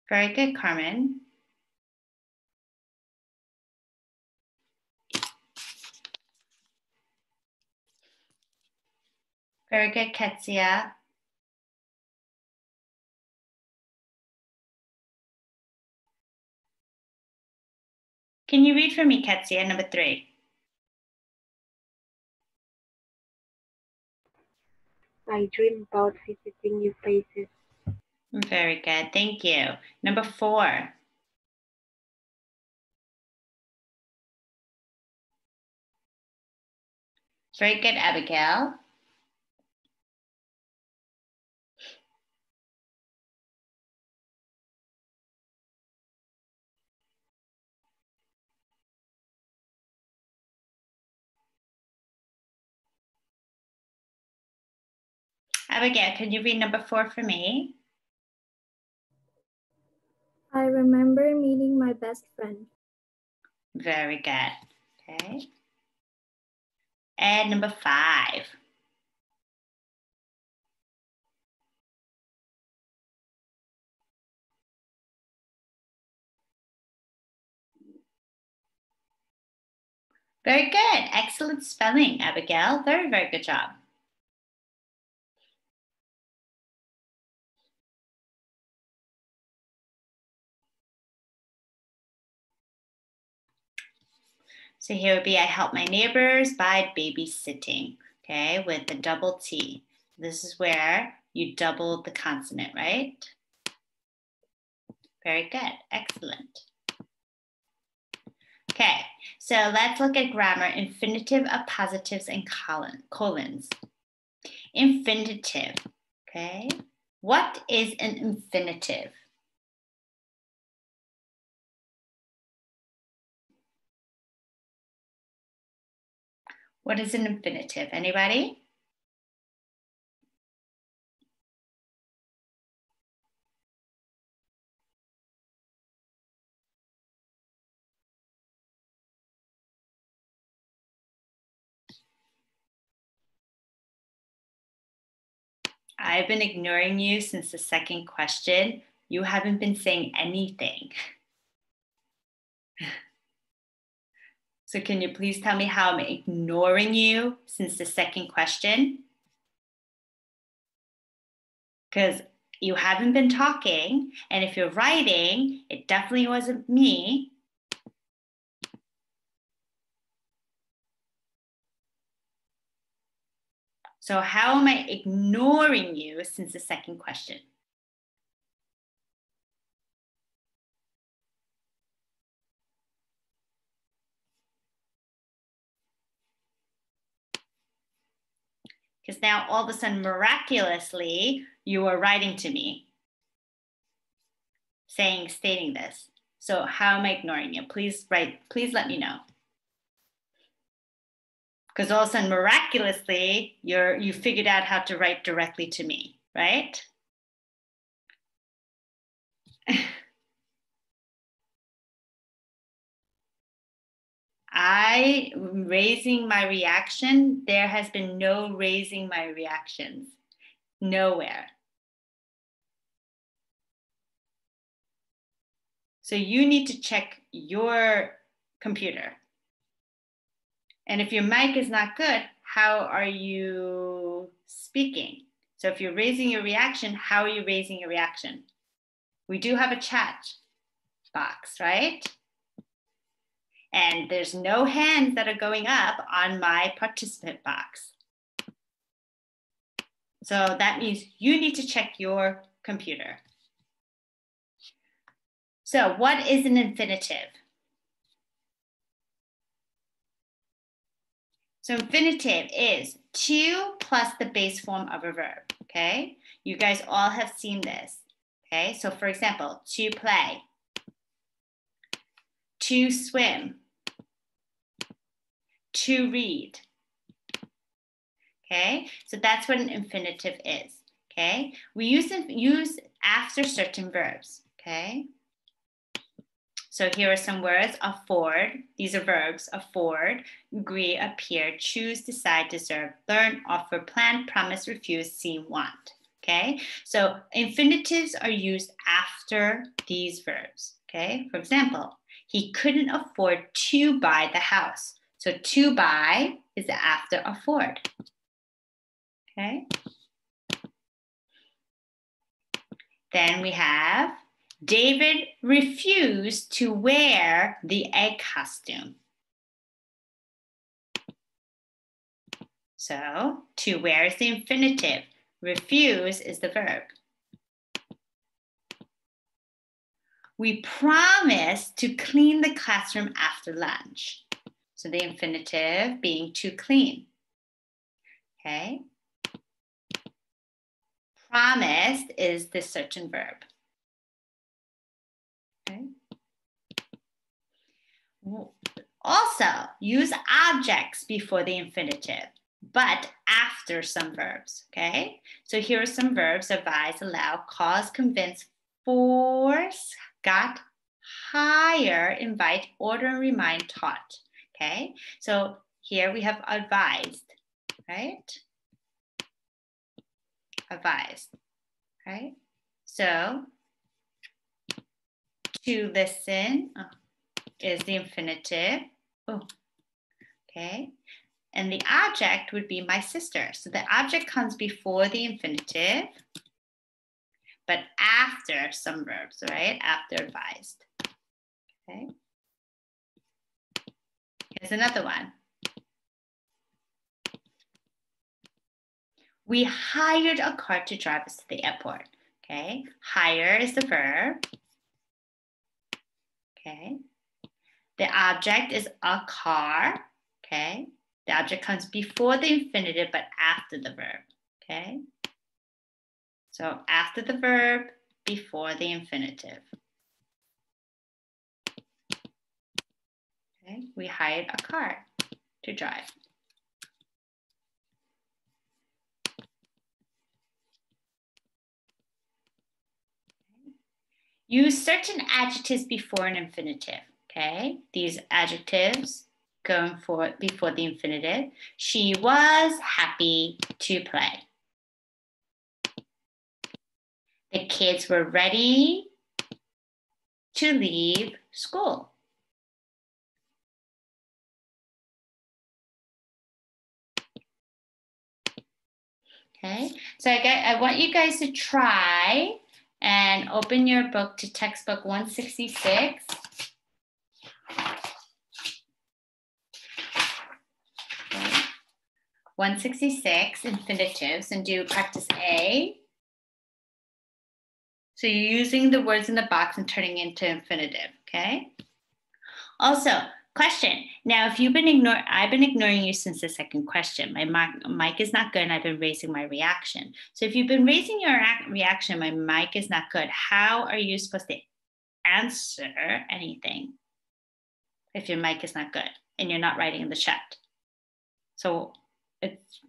Very good, Carmen. Very good, Ketsia. Can you read for me, Katsia, number three? I dream about visiting new places. Very good. Thank you. Number four. Very good, Abigail. Abigail, can you read number four for me? I remember meeting my best friend. Very good. Okay. And number five. Very good. Excellent spelling, Abigail. Very, very good job. So here would be I help my neighbors by babysitting, okay, with the double T. This is where you double the consonant, right? Very good, excellent. Okay, so let's look at grammar, infinitive of positives and colon, colons. Infinitive, okay? What is an infinitive? What is an infinitive? Anybody? I've been ignoring you since the second question. You haven't been saying anything. So can you please tell me how I'm ignoring you since the second question? Because you haven't been talking, and if you're writing, it definitely wasn't me. So how am I ignoring you since the second question? now all of a sudden, miraculously, you were writing to me saying, stating this. So how am I ignoring you? Please write, please let me know. Because all of a sudden, miraculously, you're you figured out how to write directly to me, right? I raising my reaction, there has been no raising my reactions. Nowhere. So you need to check your computer. And if your mic is not good, how are you speaking? So if you're raising your reaction, how are you raising your reaction? We do have a chat box, right? and there's no hands that are going up on my participant box. So that means you need to check your computer. So what is an infinitive? So infinitive is to plus the base form of a verb, okay? You guys all have seen this, okay? So for example, to play, to swim, to read. Okay, so that's what an infinitive is. Okay, we use, use after certain verbs. Okay, so here are some words afford, these are verbs afford, agree, appear, choose, decide, deserve, learn, offer, plan, promise, refuse, seem, want. Okay, so infinitives are used after these verbs. Okay, for example, he couldn't afford to buy the house. So to buy is after afford. Okay. Then we have David refused to wear the egg costume. So to wear is the infinitive. Refuse is the verb. We promise to clean the classroom after lunch. So the infinitive being too clean. Okay. Promised is the certain verb. Okay. Also, use objects before the infinitive, but after some verbs, okay? So here are some verbs, advise, allow, cause, convince, force, got, hire, invite, order, remind, taught okay? So here we have advised, right? Advised, right? So to listen uh, is the infinitive. Oh, okay. And the object would be my sister. So the object comes before the infinitive, but after some verbs, right? After advised, okay? Here's another one. We hired a car to drive us to the airport. Okay, hire is the verb. Okay, the object is a car. Okay, the object comes before the infinitive but after the verb. Okay, so after the verb, before the infinitive. Okay, we hired a car to drive. Use certain adjectives before an infinitive, okay? These adjectives going for before the infinitive. She was happy to play. The kids were ready to leave school. Okay, so I, I want you guys to try and open your book to textbook 166. Okay. 166 infinitives and do practice A. So you're using the words in the box and turning into infinitive, okay? Also, Question. Now, if you've been ignoring, I've been ignoring you since the second question. My mic, mic is not good and I've been raising my reaction. So if you've been raising your reaction, my mic is not good. How are you supposed to answer anything if your mic is not good and you're not writing in the chat? So it's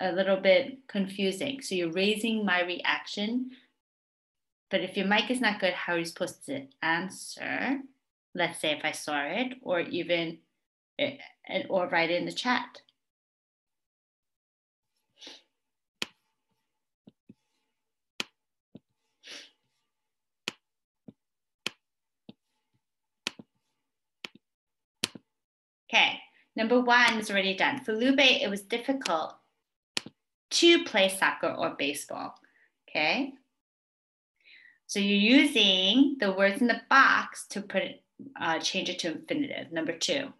a little bit confusing. So you're raising my reaction, but if your mic is not good, how are you supposed to answer? let's say if I saw it, or even eh, or write in the chat. Okay, number one is already done. For Lube, it was difficult to play soccer or baseball. Okay, so you're using the words in the box to put uh, change it to infinitive, number two.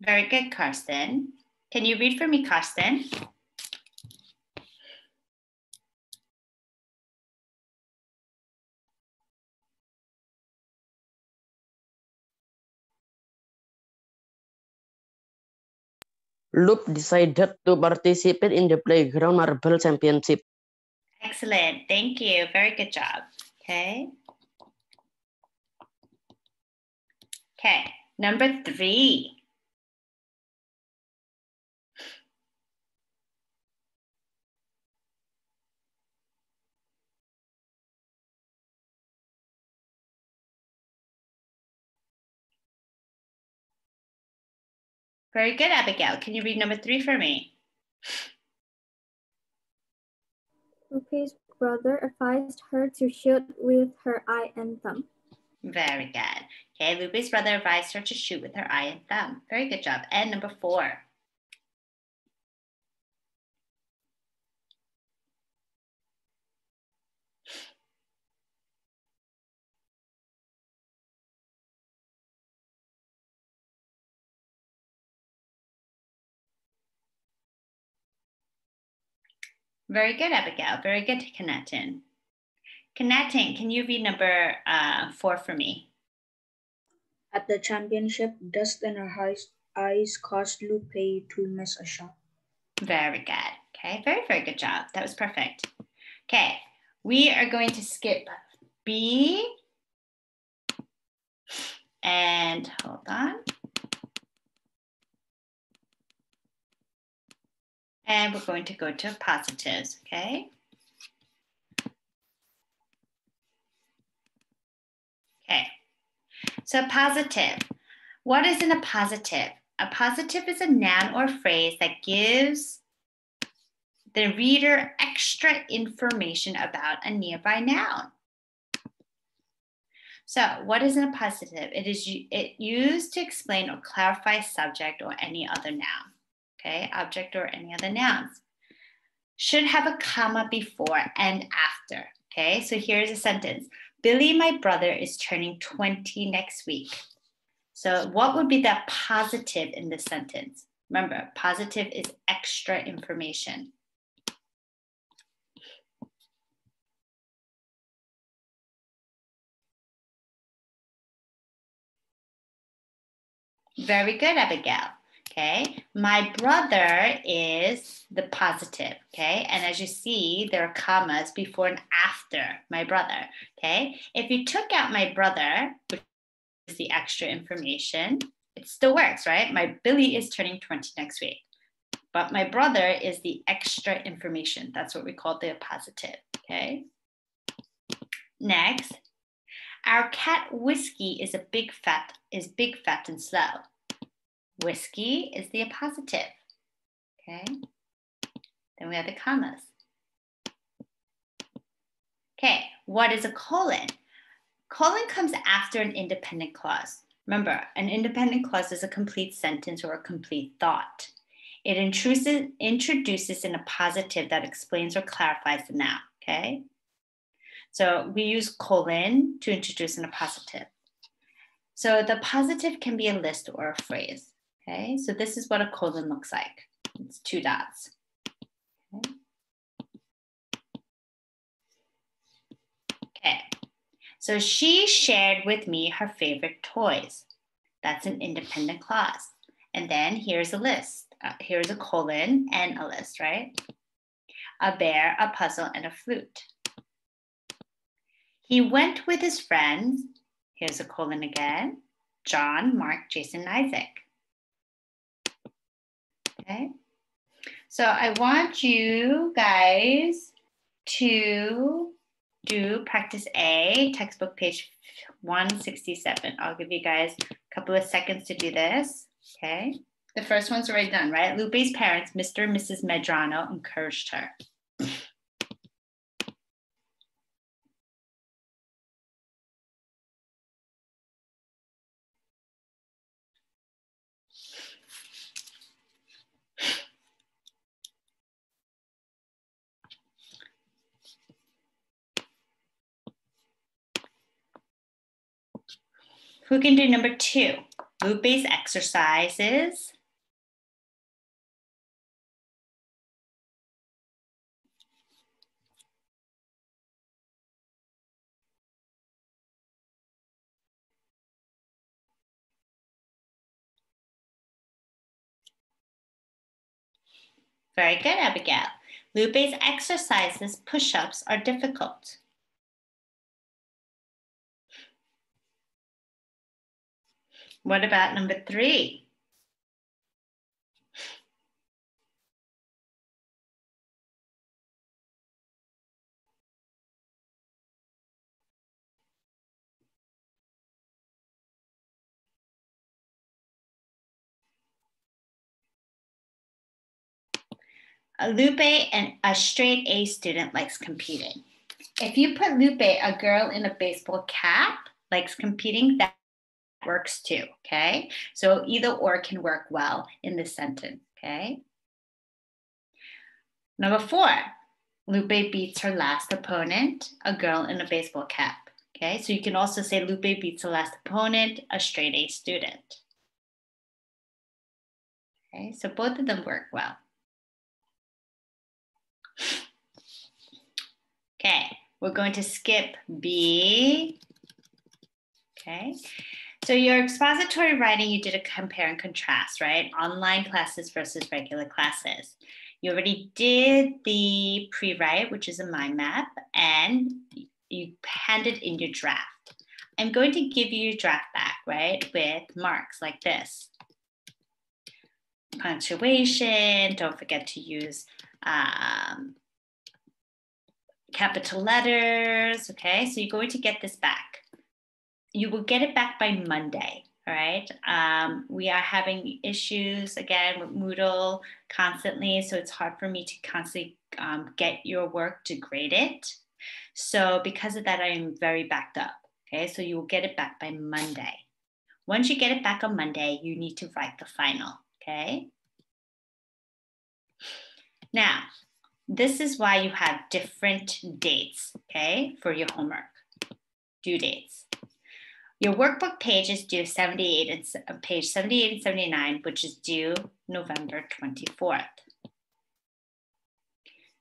Very good, Karsten. Can you read for me, Karsten? Loop decided to participate in the Playground Marble Championship. Excellent. Thank you. Very good job. Okay. Okay. Number three. Very good, Abigail. Can you read number three for me? Rupee's brother advised her to shoot with her eye and thumb. Very good. Okay, Lupe's brother advised her to shoot with her eye and thumb. Very good job. And number four. Very good, Abigail. Very good, Kanatin. Kanatin, can you read number uh, four for me? At the championship, Dust in her eyes caused Lupe to miss a shot. Very good. Okay, very, very good job. That was perfect. Okay, we are going to skip B. And hold on. And we're going to go to positives, okay? Okay, so positive. What is in a positive? A positive is a noun or phrase that gives the reader extra information about a nearby noun. So what is in a positive? It is it used to explain or clarify subject or any other noun okay, object or any other nouns. Should have a comma before and after, okay? So here's a sentence. Billy, my brother, is turning 20 next week. So what would be that positive in this sentence? Remember, positive is extra information. Very good, Abigail okay? My brother is the positive, okay? And as you see, there are commas before and after my brother, okay? If you took out my brother, which is the extra information, it still works, right? My Billy is turning 20 next week. But my brother is the extra information. That's what we call the positive, okay? Next, our cat whiskey is a big fat, is big fat and slow. Whiskey is the appositive, okay? Then we have the commas. Okay, what is a colon? Colon comes after an independent clause. Remember, an independent clause is a complete sentence or a complete thought. It introduces introduces an appositive that explains or clarifies the noun, okay? So we use colon to introduce an appositive. So the positive can be a list or a phrase. Okay, so this is what a colon looks like. It's two dots. Okay. okay, so she shared with me her favorite toys. That's an independent clause. And then here's a list. Uh, here's a colon and a list, right? A bear, a puzzle, and a flute. He went with his friends, here's a colon again, John, Mark, Jason, Isaac. Okay. So I want you guys to do practice A, textbook page 167. I'll give you guys a couple of seconds to do this. Okay. The first one's already done, right? Lupe's parents, Mr. and Mrs. Medrano, encouraged her. Who can do number two? Move-based exercises. Very good, Abigail. Loop-based exercises, push-ups are difficult. What about number three? Lupe and a straight A student likes competing. If you put Lupe, a girl in a baseball cap, likes competing, that works too, okay? So either or can work well in this sentence, okay? Number four, Lupe beats her last opponent, a girl in a baseball cap. Okay, so you can also say Lupe beats her last opponent, a straight A student. Okay, so both of them work well. Okay, we're going to skip B. Okay, so your expository writing, you did a compare and contrast, right? Online classes versus regular classes. You already did the pre-write, which is a mind map, and you handed in your draft. I'm going to give you your draft back, right? With marks like this. Punctuation, don't forget to use um, capital letters, okay? So you're going to get this back you will get it back by Monday. All right. Um, we are having issues again with Moodle constantly, so it's hard for me to constantly um, get your work to grade it. So because of that, I am very backed up. Okay, so you will get it back by Monday. Once you get it back on Monday, you need to write the final. Okay. Now, this is why you have different dates, okay, for your homework, due dates. Your workbook page is due 78 and uh, page 78 and 79, which is due November 24th.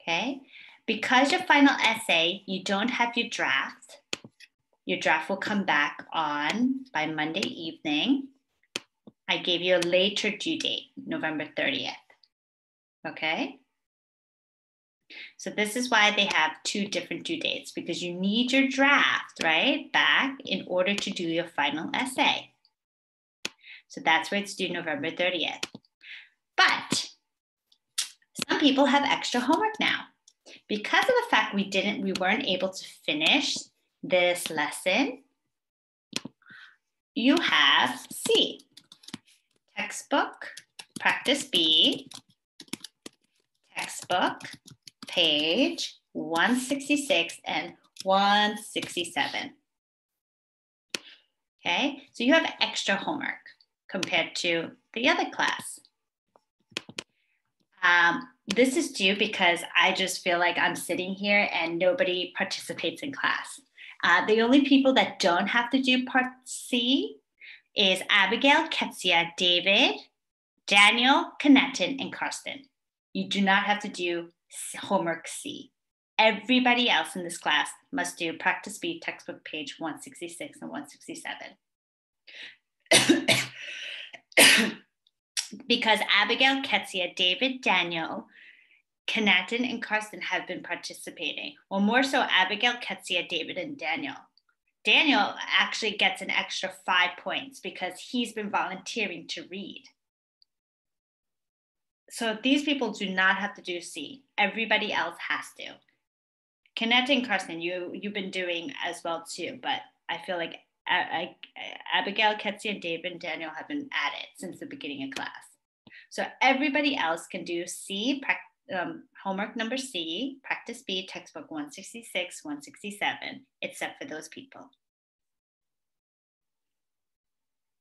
Okay, because your final essay, you don't have your draft. Your draft will come back on by Monday evening. I gave you a later due date, November 30th. Okay. So this is why they have two different due dates because you need your draft, right, back in order to do your final essay. So that's where it's due November 30th. But some people have extra homework now. Because of the fact we didn't, we weren't able to finish this lesson, you have C, textbook, practice B, textbook, page 166 and 167. Okay, so you have extra homework compared to the other class. Um, this is due because I just feel like I'm sitting here and nobody participates in class. Uh, the only people that don't have to do part C is Abigail, Ketsia, David, Daniel, Connaughton, and Karsten. You do not have to do homework C. Everybody else in this class must do practice B, textbook page 166 and 167. because Abigail Ketsia, David Daniel, Kanatin, and Karsten have been participating, Well, more so, Abigail Ketsia, David, and Daniel. Daniel actually gets an extra five points because he's been volunteering to read so these people do not have to do C. Everybody else has to. Connecting and Carson, you you've been doing as well too, but I feel like uh, I, I, uh, Abigail, Ketsi, and Dave and Daniel have been at it since the beginning of class. So everybody else can do C, um, homework number C, practice B, textbook 166, 167, except for those people.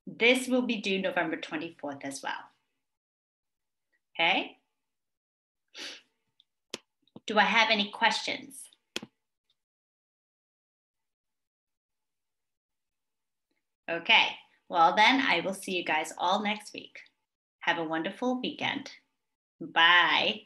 This will be due November 24th as well okay? Do I have any questions? Okay, well then I will see you guys all next week. Have a wonderful weekend. Bye.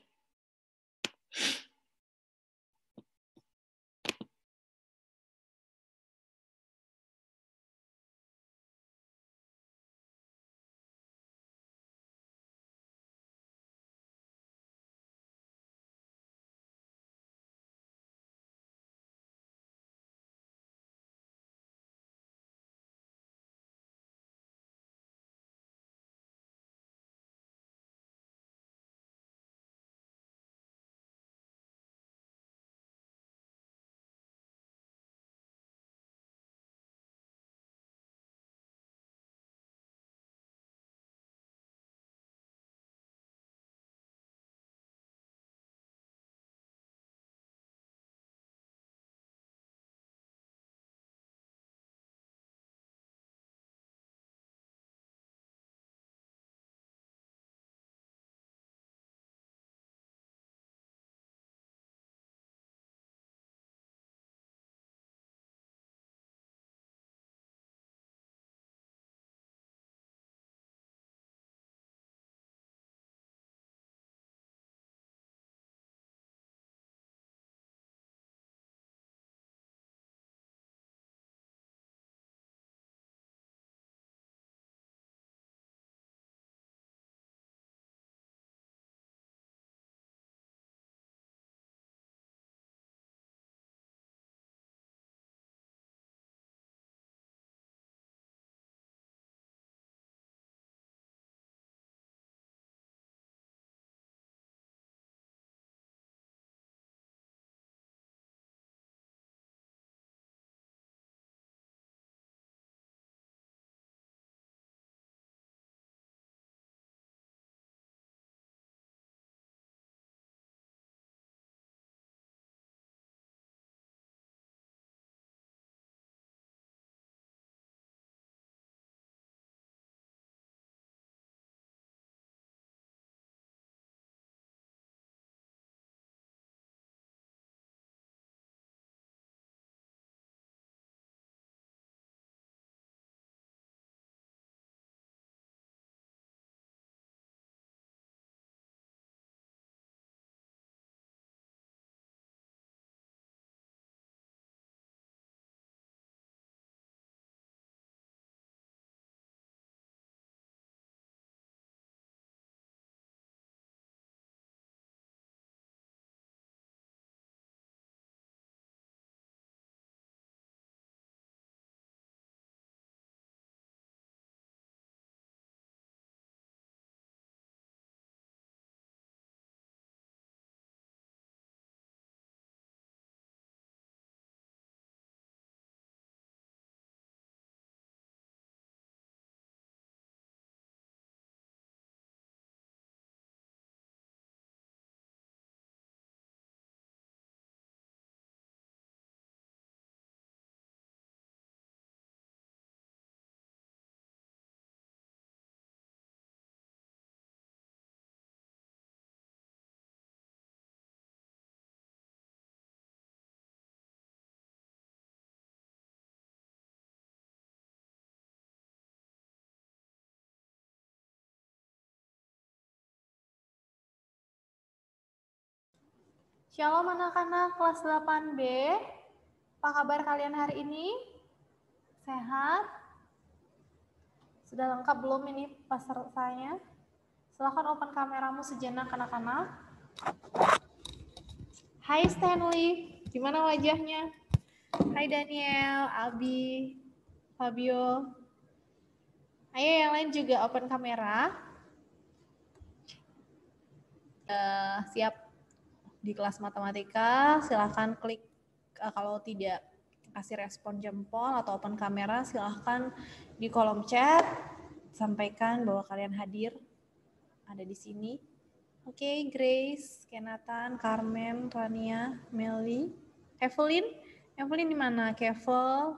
Shalom anak-anak kelas 8B. Apa kabar kalian hari ini? Sehat? Sudah lengkap belum ini pesertanya? Silahkan open kameramu sejenak anak-anak. Hai Stanley, gimana wajahnya? Hai Daniel, Abi, Fabio. Ayo yang lain juga open kamera. Uh, siap di kelas matematika, silahkan klik uh, kalau tidak kasih respon jempol atau open kamera, silahkan di kolom chat sampaikan bahwa kalian hadir ada di sini. Oke, okay, Grace, Kenatan, Carmen, Rania, melly Evelyn. Evelyn di mana? Kevel,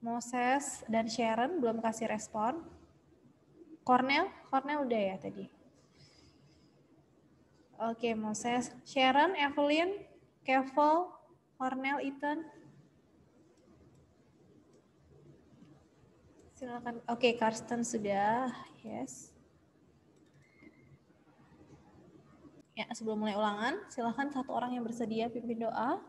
Moses, dan Sharon belum kasih respon. Cornel, Cornel udah ya tadi. Oke, Moses, Sharon, Evelyn, Kevel, Cornel, Ethan. Silakan. Oke, Karsten sudah. Yes. Ya, sebelum mulai ulangan, silakan satu orang yang bersedia pimpin doa.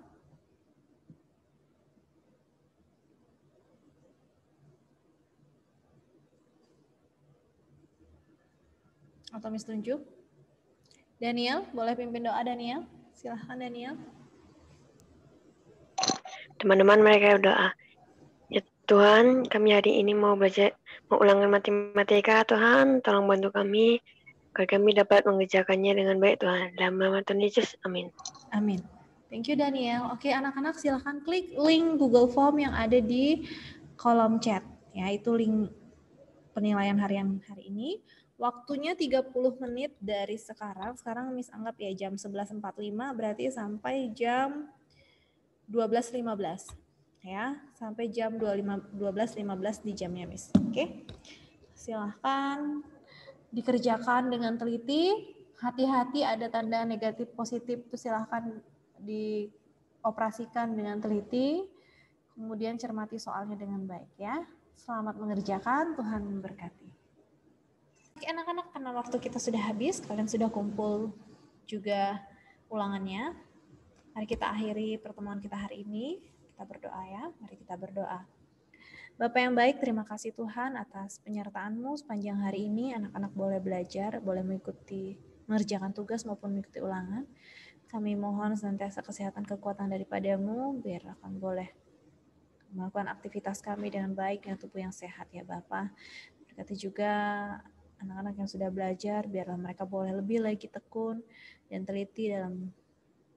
Atau mis tunjuk. Daniel, boleh pimpin doa Daniel? Silahkan Daniel. Teman-teman mereka berdoa. Ya Tuhan, kami hari ini mau belajar mau ulangan matematika, Tuhan, tolong bantu kami agar kami dapat mengerjakannya dengan baik, Tuhan. Dalam nama Tuhan Yesus, amin. Amin. Thank you Daniel. Oke, anak-anak silahkan klik link Google Form yang ada di kolom chat. Ya, itu link penilaian harian hari ini. Waktunya 30 menit dari sekarang. Sekarang Miss anggap ya jam 11.45 berarti sampai jam 12.15 ya sampai jam 12.15 di jamnya Miss. Oke. Okay? Silahkan dikerjakan dengan teliti. Hati-hati ada tanda negatif positif itu silahkan dioperasikan dengan teliti. Kemudian cermati soalnya dengan baik ya. Selamat mengerjakan, Tuhan memberkati anak-anak, karena waktu kita sudah habis, kalian sudah kumpul juga ulangannya. Mari kita akhiri pertemuan kita hari ini. Kita berdoa ya, mari kita berdoa. Bapak yang baik, terima kasih Tuhan atas penyertaanmu sepanjang hari ini. Anak-anak boleh belajar, boleh mengikuti, mengerjakan tugas maupun mengikuti ulangan. Kami mohon senantiasa kesehatan kekuatan daripadamu, biar akan boleh melakukan aktivitas kami dengan baik dengan tubuh yang sehat ya Bapak. Berkati juga anak-anak yang sudah belajar, biarlah mereka boleh lebih lagi tekun dan teliti dalam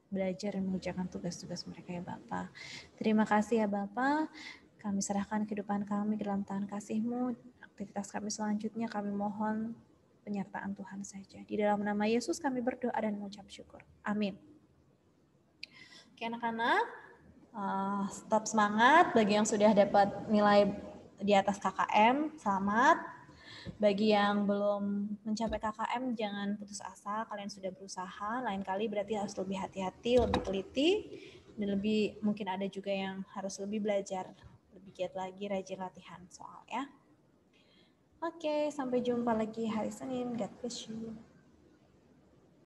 belajar dan mengerjakan tugas-tugas mereka ya Bapak. Terima kasih ya Bapak. Kami serahkan kehidupan kami ke dalam tangan kasih-Mu. Aktivitas kami selanjutnya kami mohon penyertaan Tuhan saja. Di dalam nama Yesus kami berdoa dan mengucap syukur. Amin. Oke anak-anak, uh, tetap semangat bagi yang sudah dapat nilai di atas KKM. Selamat. Bagi yang belum mencapai KKM, jangan putus asa. Kalian sudah berusaha. Lain kali berarti harus lebih hati-hati, lebih teliti, dan lebih mungkin ada juga yang harus lebih belajar, lebih giat lagi, rajin latihan soal ya. Oke, sampai jumpa lagi hari Senin. God bless you.